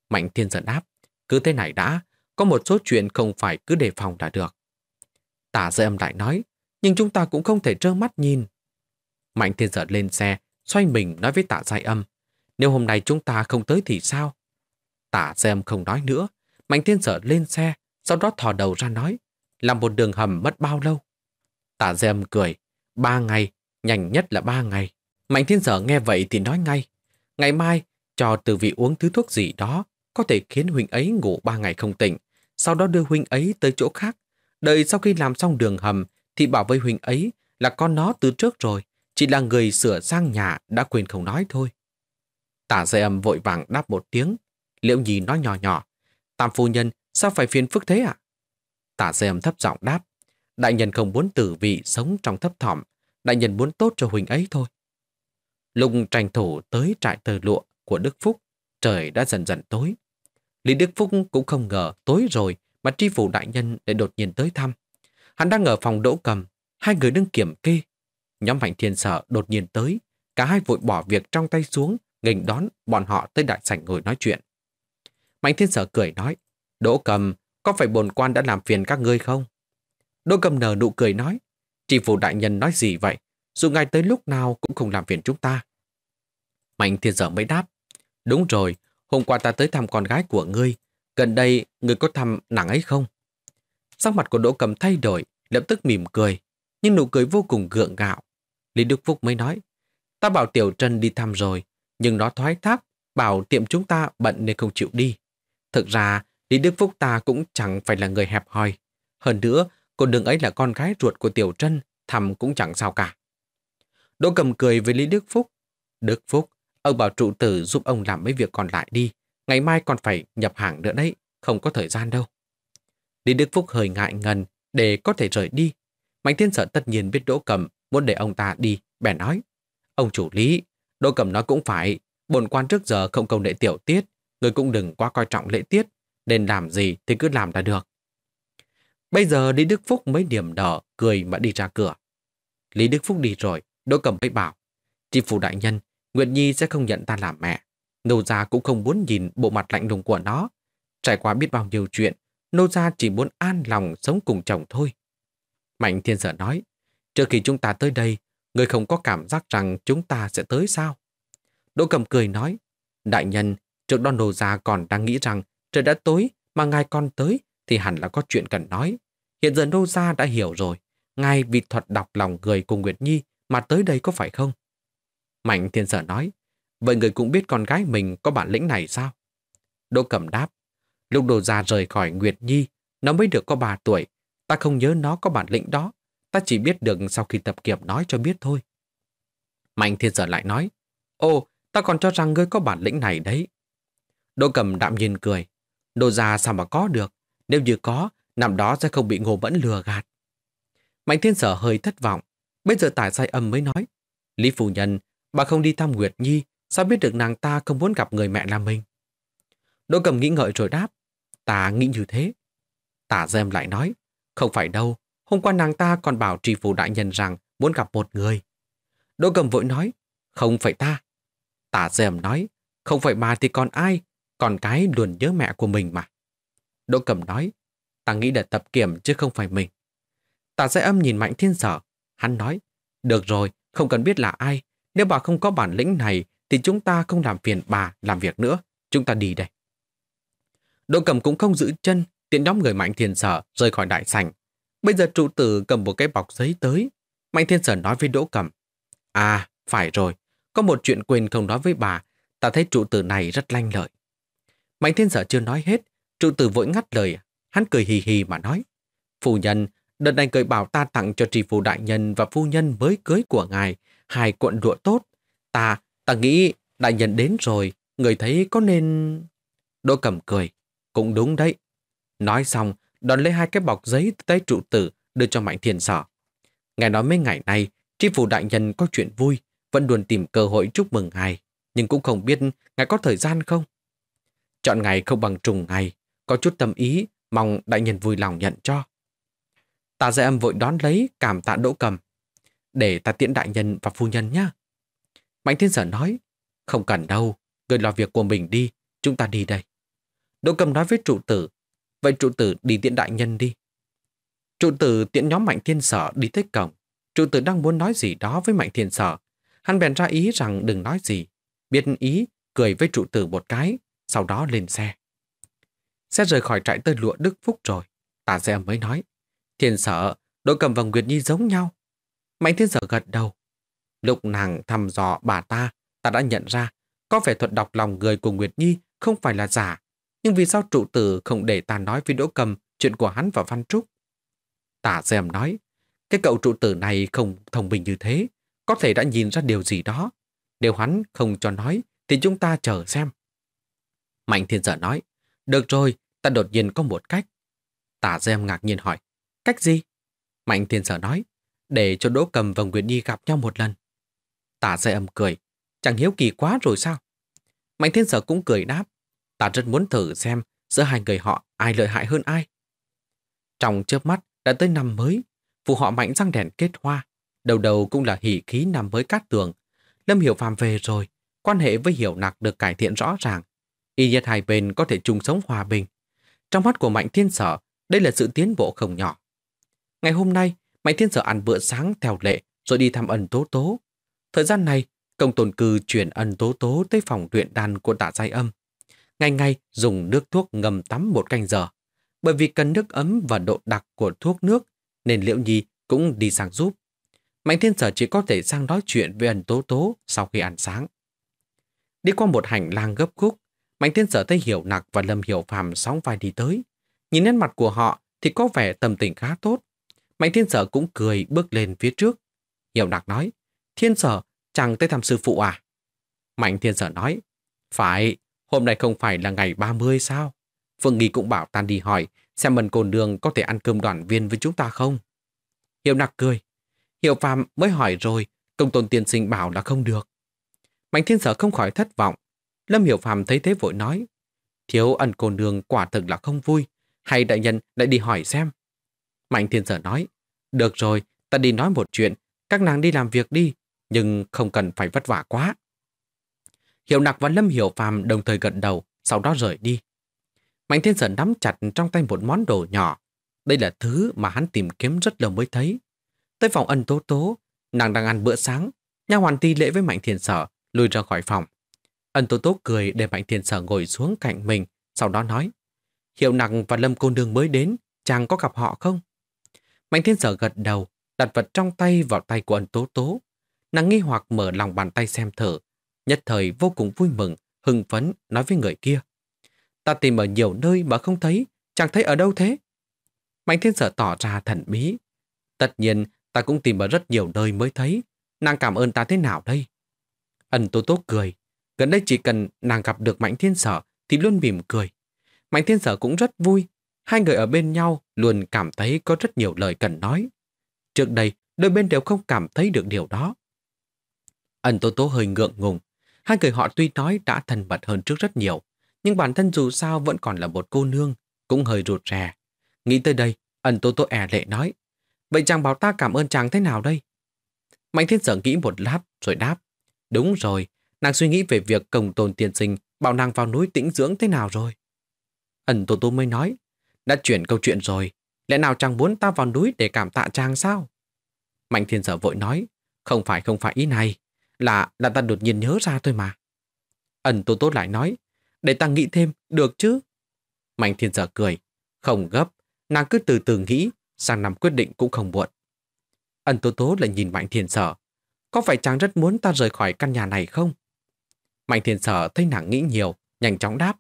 Mạnh thiên sở đáp, cứ thế này đã, có một số chuyện không phải cứ đề phòng đã được. Tả dây âm lại nói, nhưng chúng ta cũng không thể trơ mắt nhìn. Mạnh thiên giật lên xe, xoay mình nói với tả dây âm. Nếu hôm nay chúng ta không tới thì sao? Tả dây âm không nói nữa. Mạnh thiên giật lên xe, sau đó thò đầu ra nói. Làm một đường hầm mất bao lâu? Tả dây âm cười. Ba ngày, nhanh nhất là ba ngày. Mạnh thiên giở nghe vậy thì nói ngay. Ngày mai, cho từ vị uống thứ thuốc gì đó có thể khiến huynh ấy ngủ ba ngày không tỉnh, sau đó đưa huynh ấy tới chỗ khác. Đợi sau khi làm xong đường hầm thì bảo với huynh ấy là con nó từ trước rồi, chỉ là người sửa sang nhà đã quên không nói thôi. Tả dây âm vội vàng đáp một tiếng, liệu nhì nói nhỏ nhỏ, tam phu nhân sao phải phiền phức thế ạ? À? Tả dây âm thấp giọng đáp, đại nhân không muốn tử vị sống trong thấp thỏm, đại nhân muốn tốt cho huynh ấy thôi. Lùng tranh thủ tới trại tờ lụa của Đức Phúc, trời đã dần dần tối. Lý Đức Phúc cũng không ngờ tối rồi mà tri phủ đại nhân lại đột nhiên tới thăm. Hắn đang ở phòng đỗ cầm, hai người đang kiểm kê. Nhóm Mạnh Thiên Sở đột nhiên tới, cả hai vội bỏ việc trong tay xuống, nghênh đón bọn họ tới đại sảnh ngồi nói chuyện. Mạnh Thiên Sở cười nói, Đỗ cầm, có phải bồn quan đã làm phiền các ngươi không? Đỗ cầm nở nụ cười nói, tri phủ đại nhân nói gì vậy? Dù ngài tới lúc nào cũng không làm phiền chúng ta. Mạnh Thiên Sở mới đáp, đúng rồi, hôm qua ta tới thăm con gái của ngươi, gần đây ngươi có thăm nàng ấy không? Sắc mặt của Đỗ Cầm thay đổi, lập tức mỉm cười, nhưng nụ cười vô cùng gượng gạo. Lý Đức Phúc mới nói, ta bảo Tiểu Trân đi thăm rồi, nhưng nó thoái thác, bảo tiệm chúng ta bận nên không chịu đi. Thực ra, Lý Đức Phúc ta cũng chẳng phải là người hẹp hòi. Hơn nữa, cô đừng ấy là con gái ruột của Tiểu Trân, thăm cũng chẳng sao cả. Đỗ cầm cười với Lý Đức Phúc. Đức Phúc, Ông bảo trụ tử giúp ông làm mấy việc còn lại đi. Ngày mai còn phải nhập hàng nữa đấy, không có thời gian đâu. Lý Đức Phúc hơi ngại ngần để có thể rời đi. Mạnh thiên sở tất nhiên biết Đỗ Cầm muốn để ông ta đi, bèn nói. Ông chủ lý, Đỗ Cầm nói cũng phải, bồn quan trước giờ không công lệ tiểu tiết, người cũng đừng quá coi trọng lễ tiết, nên làm gì thì cứ làm là được. Bây giờ Lý Đức Phúc mới điểm đỏ, cười mà đi ra cửa. Lý Đức Phúc đi rồi, Đỗ Cầm mới bảo, chị phủ đại nhân, Nguyệt Nhi sẽ không nhận ta làm mẹ. Nô gia cũng không muốn nhìn bộ mặt lạnh lùng của nó. Trải qua biết bao nhiêu chuyện, nô gia chỉ muốn an lòng sống cùng chồng thôi. Mạnh thiên sở nói, trước khi chúng ta tới đây, người không có cảm giác rằng chúng ta sẽ tới sao? Đỗ cầm cười nói, đại nhân, trước đó nô gia còn đang nghĩ rằng trời đã tối mà ngài con tới thì hẳn là có chuyện cần nói. Hiện giờ nô gia đã hiểu rồi, ngài vì thuật đọc lòng người cùng Nguyệt Nhi mà tới đây có phải không? Mạnh thiên sở nói, vậy người cũng biết con gái mình có bản lĩnh này sao? Đỗ Cẩm đáp, lúc đồ già rời khỏi Nguyệt Nhi, nó mới được có 3 tuổi, ta không nhớ nó có bản lĩnh đó, ta chỉ biết được sau khi tập kiểm nói cho biết thôi. Mạnh thiên sở lại nói, ô, ta còn cho rằng ngươi có bản lĩnh này đấy. Đỗ Cẩm đạm nhìn cười, đồ già sao mà có được, nếu như có, năm đó sẽ không bị ngô Vẫn lừa gạt. Mạnh thiên sở hơi thất vọng, bây giờ tả sai âm mới nói, Lý Phu Nhân Bà không đi thăm Nguyệt Nhi, sao biết được nàng ta không muốn gặp người mẹ là mình? Đỗ cầm nghĩ ngợi rồi đáp, ta nghĩ như thế. Tả dèm lại nói, không phải đâu, hôm qua nàng ta còn bảo tri phủ đại nhân rằng muốn gặp một người. Đỗ cầm vội nói, không phải ta. Tả dèm nói, không phải bà thì còn ai, còn cái luôn nhớ mẹ của mình mà. Đỗ cầm nói, ta nghĩ là tập kiểm chứ không phải mình. Tả sẽ âm nhìn mạnh thiên sở, hắn nói, được rồi, không cần biết là ai, nếu bà không có bản lĩnh này thì chúng ta không làm phiền bà làm việc nữa. Chúng ta đi đây. Đỗ cầm cũng không giữ chân, tiện nhóm người Mạnh Thiên Sở rời khỏi đại sảnh. Bây giờ trụ tử cầm một cái bọc giấy tới. Mạnh Thiên Sở nói với Đỗ cầm. À, phải rồi. Có một chuyện quên không nói với bà. Ta thấy trụ tử này rất lanh lợi. Mạnh Thiên Sở chưa nói hết. Trụ tử vội ngắt lời. Hắn cười hì hì mà nói. Phu nhân, đợt này cười bảo ta tặng cho trì phụ đại nhân và phu nhân mới cưới của ngài hai cuộn lụa tốt. Ta, ta nghĩ đại nhân đến rồi, người thấy có nên... Đỗ cầm cười, cũng đúng đấy. Nói xong, đón lấy hai cái bọc giấy từ tay trụ tử đưa cho Mạnh Thiền Sở. Nghe nói mấy ngày nay, tri phủ đại nhân có chuyện vui, vẫn luôn tìm cơ hội chúc mừng ngài, nhưng cũng không biết ngài có thời gian không. Chọn ngày không bằng trùng ngày, có chút tâm ý, mong đại nhân vui lòng nhận cho. Tà Gia Âm vội đón lấy, cảm tạ đỗ cầm, để ta tiễn đại nhân và phu nhân nhá. Mạnh thiên sở nói, không cần đâu, người lo việc của mình đi, chúng ta đi đây. Đỗ cầm nói với trụ tử, vậy trụ tử đi tiễn đại nhân đi. Trụ tử tiễn nhóm mạnh thiên sở đi tới cổng. Trụ tử đang muốn nói gì đó với mạnh thiên sở. Hắn bèn ra ý rằng đừng nói gì. Biết ý, cười với trụ tử một cái, sau đó lên xe. Xe rời khỏi trại tơ lụa Đức Phúc rồi. Tà xe mới nói, thiên sở, đội cầm và Nguyệt Nhi giống nhau, Mạnh thiên sở gật đầu. Lúc nàng thăm dò bà ta, ta đã nhận ra có vẻ thuật đọc lòng người của Nguyệt Nhi không phải là giả. Nhưng vì sao trụ tử không để ta nói với Đỗ Cầm chuyện của hắn và Văn Trúc? Tả xem nói, cái cậu trụ tử này không thông minh như thế, có thể đã nhìn ra điều gì đó. Nếu hắn không cho nói, thì chúng ta chờ xem. Mạnh thiên sở nói, được rồi, ta đột nhiên có một cách. Tả Gem ngạc nhiên hỏi, cách gì? Mạnh thiên sở nói, để cho Đỗ Cầm và Nguyệt Nhi gặp nhau một lần. Tả dây âm cười, chẳng hiếu kỳ quá rồi sao? Mạnh thiên sở cũng cười đáp, ta rất muốn thử xem giữa hai người họ ai lợi hại hơn ai. Trong chớp mắt đã tới năm mới, vụ họ mạnh răng đèn kết hoa, đầu đầu cũng là hỉ khí nằm với cát tường. Lâm Hiểu Phàm về rồi, quan hệ với Hiểu Nặc được cải thiện rõ ràng. Y nhất hai bên có thể chung sống hòa bình. Trong mắt của Mạnh Thiên Sở, đây là sự tiến bộ không nhỏ. Ngày hôm nay, Mạnh Thiên Sở ăn bữa sáng theo lệ rồi đi thăm Ân tố tố. Thời gian này, công tồn cư chuyển Ân tố tố tới phòng luyện đan của tạ giai âm. Ngày ngày dùng nước thuốc ngầm tắm một canh giờ. Bởi vì cần nước ấm và độ đặc của thuốc nước nên Liễu Nhi cũng đi sang giúp. Mạnh Thiên Sở chỉ có thể sang nói chuyện với Ân tố tố sau khi ăn sáng. Đi qua một hành lang gấp khúc, Mạnh Thiên Sở thấy Hiểu Nặc và Lâm Hiểu Phàm sóng vai đi tới. Nhìn nét mặt của họ thì có vẻ tâm tình khá tốt, Mạnh thiên sở cũng cười bước lên phía trước. Hiểu đặc nói, thiên sở chẳng tới thăm sư phụ à? Mạnh thiên sở nói, phải, hôm nay không phải là ngày 30 sao? Phương Nghi cũng bảo tan đi hỏi xem mần cồn đường có thể ăn cơm đoàn viên với chúng ta không? Hiệu nặc cười. Hiệu phàm mới hỏi rồi, công tôn tiên sinh bảo là không được. Mạnh thiên sở không khỏi thất vọng. Lâm Hiểu phàm thấy thế vội nói. Thiếu ẩn cồn đường quả thực là không vui. Hay đại nhân lại đi hỏi xem. Mạnh thiên sở nói, được rồi, ta đi nói một chuyện, các nàng đi làm việc đi, nhưng không cần phải vất vả quá. Hiệu nặc và Lâm Hiểu Phàm đồng thời gật đầu, sau đó rời đi. Mạnh thiên sở nắm chặt trong tay một món đồ nhỏ. Đây là thứ mà hắn tìm kiếm rất lâu mới thấy. Tới phòng ân tố tố, nàng đang ăn bữa sáng. Nhà hoàn ti lễ với mạnh thiên sở, lùi ra khỏi phòng. Ân tố tố cười để mạnh thiên sở ngồi xuống cạnh mình, sau đó nói. Hiệu nặng và lâm cô nương mới đến, chàng có gặp họ không? Mạnh thiên sở gật đầu, đặt vật trong tay vào tay của ân tố tố. Nàng nghi hoặc mở lòng bàn tay xem thử. Nhất thời vô cùng vui mừng, hưng phấn nói với người kia. Ta tìm ở nhiều nơi mà không thấy, chẳng thấy ở đâu thế. Mạnh thiên sở tỏ ra thần bí. Tất nhiên, ta cũng tìm ở rất nhiều nơi mới thấy. Nàng cảm ơn ta thế nào đây? Ân tố tố cười. Gần đây chỉ cần nàng gặp được mạnh thiên sở thì luôn mỉm cười. Mạnh thiên sở cũng rất vui Hai người ở bên nhau luôn cảm thấy có rất nhiều lời cần nói. Trước đây, đôi bên đều không cảm thấy được điều đó. Ẩn Tố Tố hơi ngượng ngùng. Hai người họ tuy nói đã thân mật hơn trước rất nhiều, nhưng bản thân dù sao vẫn còn là một cô nương, cũng hơi rụt rè. Nghĩ tới đây, Ẩn Tố Tố e lệ nói, vậy chàng bảo ta cảm ơn chàng thế nào đây? Mạnh Thiên Sở nghĩ một lát rồi đáp, đúng rồi, nàng suy nghĩ về việc cổng tồn tiền sinh bảo nàng vào núi tĩnh dưỡng thế nào rồi. Ẩn Tố Tố mới nói, đã chuyển câu chuyện rồi, lẽ nào chàng muốn ta vào núi để cảm tạ chàng sao? Mạnh thiên sở vội nói, không phải không phải ý này, là là ta đột nhiên nhớ ra thôi mà. Ẩn Tô Tốt lại nói, để ta nghĩ thêm, được chứ? Mạnh thiên sở cười, không gấp, nàng cứ từ từ nghĩ, sang năm quyết định cũng không muộn. Ẩn Tố Tố lại nhìn Mạnh Thiên Sở. Có phải chàng rất muốn ta rời khỏi căn nhà này không? Mạnh Thiên Sở thấy nàng nghĩ nhiều, nhanh chóng đáp.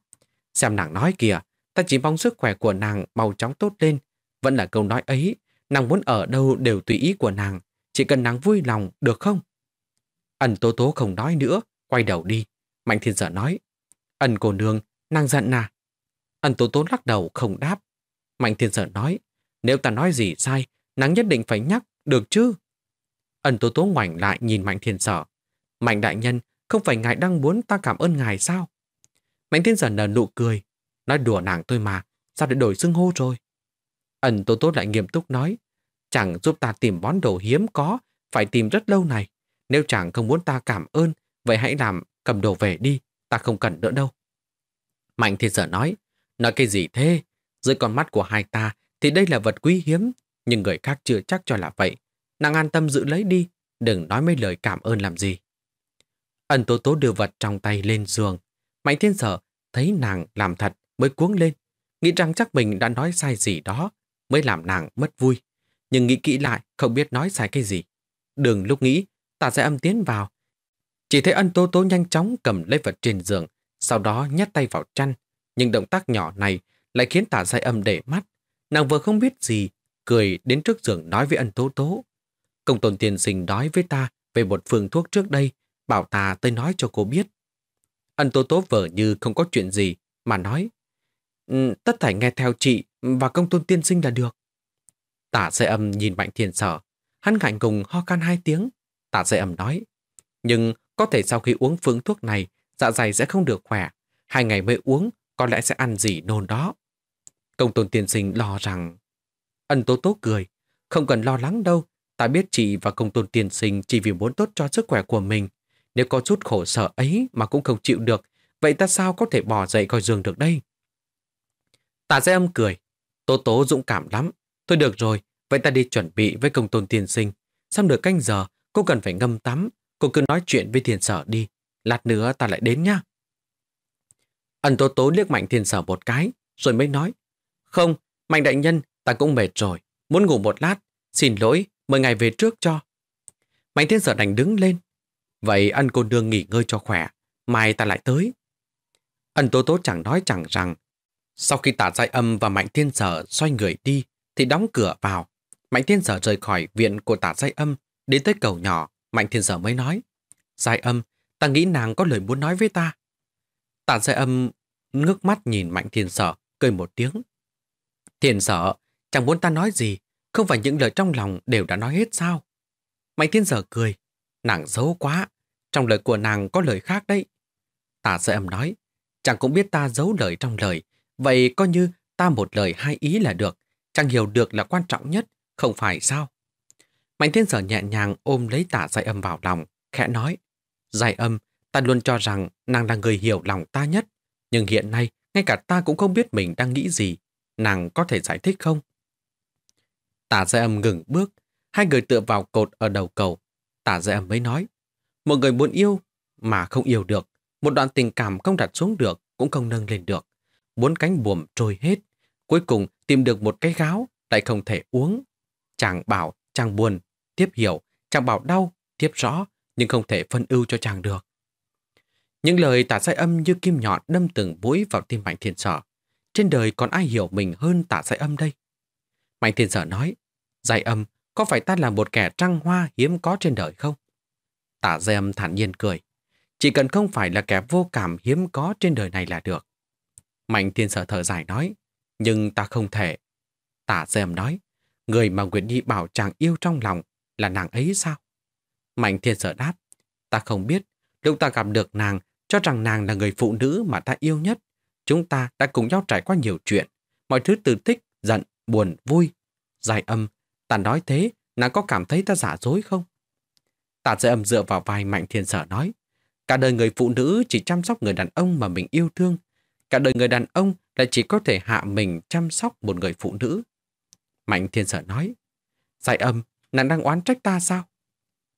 Xem nàng nói kìa, Ta chỉ mong sức khỏe của nàng mau chóng tốt lên. Vẫn là câu nói ấy, nàng muốn ở đâu đều tùy ý của nàng. Chỉ cần nàng vui lòng, được không? Ẩn tố tố không nói nữa, quay đầu đi. Mạnh thiên dở nói, ẩn cô nương, nàng giận nà. Ẩn tố tố lắc đầu không đáp. Mạnh thiên dở nói, nếu ta nói gì sai, nàng nhất định phải nhắc, được chứ? Ẩn tố tố ngoảnh lại nhìn mạnh thiên sở. Mạnh đại nhân, không phải ngài đang muốn ta cảm ơn ngài sao? Mạnh thiên sở nở nụ cười, Nói đùa nàng tôi mà, sao lại đổi xưng hô rồi? Ẩn Tô Tô lại nghiêm túc nói, chẳng giúp ta tìm món đồ hiếm có, phải tìm rất lâu này. Nếu chẳng không muốn ta cảm ơn, vậy hãy làm cầm đồ về đi, ta không cần nữa đâu. Mạnh thì sợ nói, nói cái gì thế? Dưới con mắt của hai ta thì đây là vật quý hiếm, nhưng người khác chưa chắc cho là vậy. Nàng an tâm giữ lấy đi, đừng nói mấy lời cảm ơn làm gì. Ẩn tố tố đưa vật trong tay lên giường. Mạnh thiên sở thấy nàng làm thật mới cuống lên, nghĩ rằng chắc mình đã nói sai gì đó, mới làm nàng mất vui. Nhưng nghĩ kỹ lại, không biết nói sai cái gì. Đường lúc nghĩ, tả sẽ âm tiến vào. Chỉ thấy ân tố tố nhanh chóng cầm lấy vật trên giường, sau đó nhét tay vào chăn. Nhưng động tác nhỏ này lại khiến tạ sai âm để mắt. Nàng vừa không biết gì, cười đến trước giường nói với ân tố tố. Công tôn tiền sinh nói với ta về một phương thuốc trước đây, bảo ta tới nói cho cô biết. Ân tố tố vờ như không có chuyện gì, mà nói. Ừ, tất thảy nghe theo chị và công tôn tiên sinh là được. Tả xe âm nhìn mạnh thiền sở, hắn ngại ngùng ho can hai tiếng. Tả xe âm nói, nhưng có thể sau khi uống phương thuốc này, dạ dày sẽ không được khỏe. Hai ngày mới uống, có lẽ sẽ ăn gì nôn đó. Công tôn tiên sinh lo rằng, ân tố tố cười, không cần lo lắng đâu. Ta biết chị và công tôn tiên sinh chỉ vì muốn tốt cho sức khỏe của mình. Nếu có chút khổ sở ấy mà cũng không chịu được, vậy ta sao có thể bỏ dậy coi giường được đây? Tạ Giai Âm cười. Tố tố dũng cảm lắm. Thôi được rồi, vậy ta đi chuẩn bị với công tôn tiên sinh. Xong được canh giờ, cô cần phải ngâm tắm. Cô cứ nói chuyện với thiền sở đi. Lát nữa ta lại đến nhá. Ẩn tố tố liếc mạnh thiền sở một cái, rồi mới nói. Không, mạnh đại nhân, ta cũng mệt rồi. Muốn ngủ một lát, xin lỗi, mời ngài về trước cho. Mạnh thiên sở đành đứng lên. Vậy ân cô nương nghỉ ngơi cho khỏe, mai ta lại tới. Ân tố tố chẳng nói chẳng rằng, sau khi tả giai âm và mạnh thiên sở xoay người đi, thì đóng cửa vào. Mạnh thiên sở rời khỏi viện của tả giai âm, đến tới cầu nhỏ, mạnh thiên sở mới nói. Giai âm, ta nghĩ nàng có lời muốn nói với ta. Tả giai âm ngước mắt nhìn mạnh thiên sở, cười một tiếng. Thiên sở, chẳng muốn ta nói gì, không phải những lời trong lòng đều đã nói hết sao? Mạnh thiên sở cười, nàng giấu quá, trong lời của nàng có lời khác đấy. Tả giai âm nói, chẳng cũng biết ta giấu lời trong lời, Vậy coi như ta một lời hai ý là được, chẳng hiểu được là quan trọng nhất, không phải sao? Mạnh thiên sở nhẹ nhàng ôm lấy tả giải âm vào lòng, khẽ nói. Giải âm, ta luôn cho rằng nàng là người hiểu lòng ta nhất, nhưng hiện nay ngay cả ta cũng không biết mình đang nghĩ gì, nàng có thể giải thích không? Tả giải âm ngừng bước, hai người tựa vào cột ở đầu cầu. Tả giải âm mới nói, một người muốn yêu mà không yêu được, một đoạn tình cảm không đặt xuống được cũng không nâng lên được bốn cánh buồm trôi hết. Cuối cùng tìm được một cái gáo, lại không thể uống. Chàng bảo, chàng buồn, tiếp hiểu, chàng bảo đau, tiếp rõ, nhưng không thể phân ưu cho chàng được. Những lời tả sai âm như kim nhọn đâm từng mũi vào tim Mạnh Thiên Sở. Trên đời còn ai hiểu mình hơn tả sai âm đây? Mạnh Thiên Sở nói, dài âm, có phải ta là một kẻ trăng hoa hiếm có trên đời không? Tả dài âm thản nhiên cười, chỉ cần không phải là kẻ vô cảm hiếm có trên đời này là được. Mạnh thiên sở thở dài nói, nhưng ta không thể. Tả dèm nói, người mà Nguyệt Nhi bảo chàng yêu trong lòng là nàng ấy sao? Mạnh thiên sở đáp, ta không biết, lúc ta gặp được nàng, cho rằng nàng là người phụ nữ mà ta yêu nhất. Chúng ta đã cùng nhau trải qua nhiều chuyện, mọi thứ từ thích, giận, buồn, vui. Dài âm, ta nói thế, nàng có cảm thấy ta giả dối không? Tạ dạy âm dựa vào vai Mạnh Thiên Sở nói, cả đời người phụ nữ chỉ chăm sóc người đàn ông mà mình yêu thương, Cả đời người đàn ông lại chỉ có thể hạ mình chăm sóc một người phụ nữ. Mạnh thiên sở nói, Giải âm, nàng đang oán trách ta sao?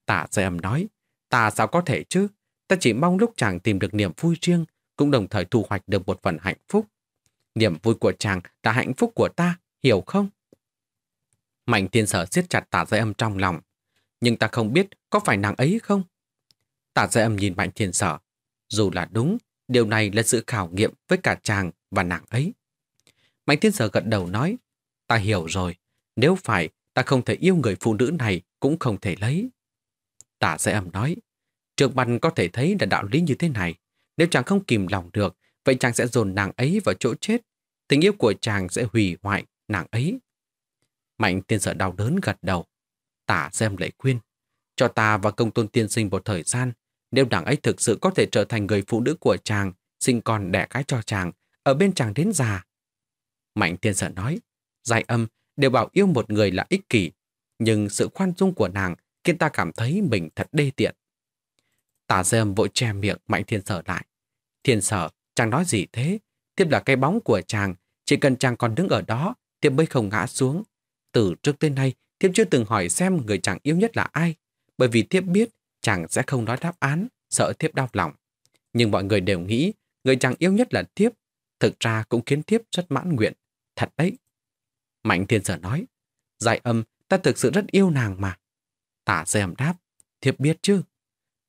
Tạ giải âm nói, ta sao có thể chứ? Ta chỉ mong lúc chàng tìm được niềm vui riêng, cũng đồng thời thu hoạch được một phần hạnh phúc. Niềm vui của chàng là hạnh phúc của ta, hiểu không? Mạnh thiên sở siết chặt tạ giải âm trong lòng. Nhưng ta không biết có phải nàng ấy không? tạ giải âm nhìn mạnh thiên sở. Dù là đúng, Điều này là sự khảo nghiệm với cả chàng và nàng ấy. Mạnh thiên sở gật đầu nói, ta hiểu rồi, nếu phải ta không thể yêu người phụ nữ này cũng không thể lấy. Tả sẽ âm nói, trường bằng có thể thấy là đạo lý như thế này. Nếu chàng không kìm lòng được, vậy chàng sẽ dồn nàng ấy vào chỗ chết. Tình yêu của chàng sẽ hủy hoại nàng ấy. Mạnh tiên sở đau đớn gật đầu. Tả xem lệ khuyên. Cho ta và công tôn tiên sinh một thời gian nếu nàng ấy thực sự có thể trở thành người phụ nữ của chàng, sinh con đẻ cái cho chàng, ở bên chàng đến già. Mạnh thiên Sở nói, giải âm đều bảo yêu một người là ích kỷ, nhưng sự khoan dung của nàng khiến ta cảm thấy mình thật đê tiện. Tả dơm vội che miệng mạnh thiên sở lại. Thiên sở, chàng nói gì thế? Thiếp là cái bóng của chàng, chỉ cần chàng còn đứng ở đó, thiếp mới không ngã xuống. Từ trước tới nay, thiếp chưa từng hỏi xem người chàng yêu nhất là ai, bởi vì thiếp biết chàng sẽ không nói đáp án, sợ thiếp đau lòng. Nhưng mọi người đều nghĩ người chàng yêu nhất là thiếp, thực ra cũng khiến thiếp rất mãn nguyện. Thật đấy. Mạnh thiên sở nói, giải âm ta thực sự rất yêu nàng mà. Tả dây âm đáp, thiếp biết chứ.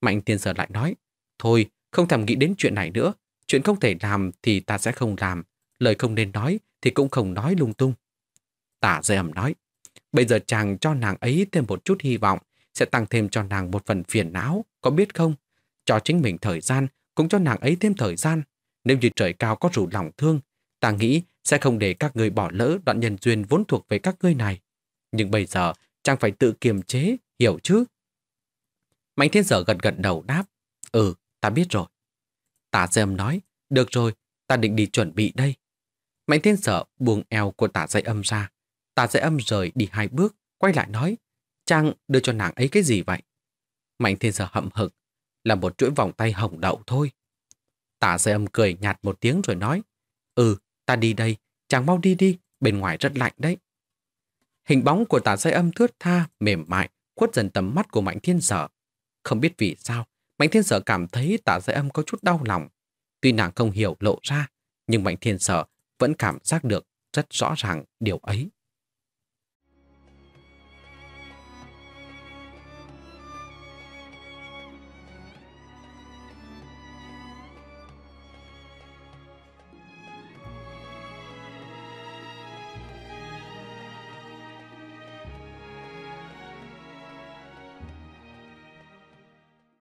Mạnh thiên sở lại nói, thôi không thèm nghĩ đến chuyện này nữa, chuyện không thể làm thì ta sẽ không làm, lời không nên nói thì cũng không nói lung tung. Tả dây âm nói, bây giờ chàng cho nàng ấy thêm một chút hy vọng, sẽ tăng thêm cho nàng một phần phiền não, có biết không? Cho chính mình thời gian, cũng cho nàng ấy thêm thời gian. Nếu như trời cao có rủ lòng thương, ta nghĩ sẽ không để các người bỏ lỡ đoạn nhân duyên vốn thuộc về các ngươi này. Nhưng bây giờ, chàng phải tự kiềm chế, hiểu chứ? Mạnh thiên sở gật gật đầu đáp, ừ, ta biết rồi. Tả Âm nói, được rồi, ta định đi chuẩn bị đây. Mạnh thiên sở buông eo của tả dây âm ra. Tả dây âm rời đi hai bước, quay lại nói, Trang đưa cho nàng ấy cái gì vậy? Mạnh thiên giờ hậm hực, là một chuỗi vòng tay hồng đậu thôi. Tả dây âm cười nhạt một tiếng rồi nói, Ừ, ta đi đây, chàng mau đi đi, bên ngoài rất lạnh đấy. Hình bóng của tả dây âm thướt tha, mềm mại, khuất dần tầm mắt của Mạnh Thiên Sở. Không biết vì sao, Mạnh Thiên Sở cảm thấy tả dây âm có chút đau lòng. Tuy nàng không hiểu lộ ra, nhưng Mạnh Thiên Sở vẫn cảm giác được rất rõ ràng điều ấy.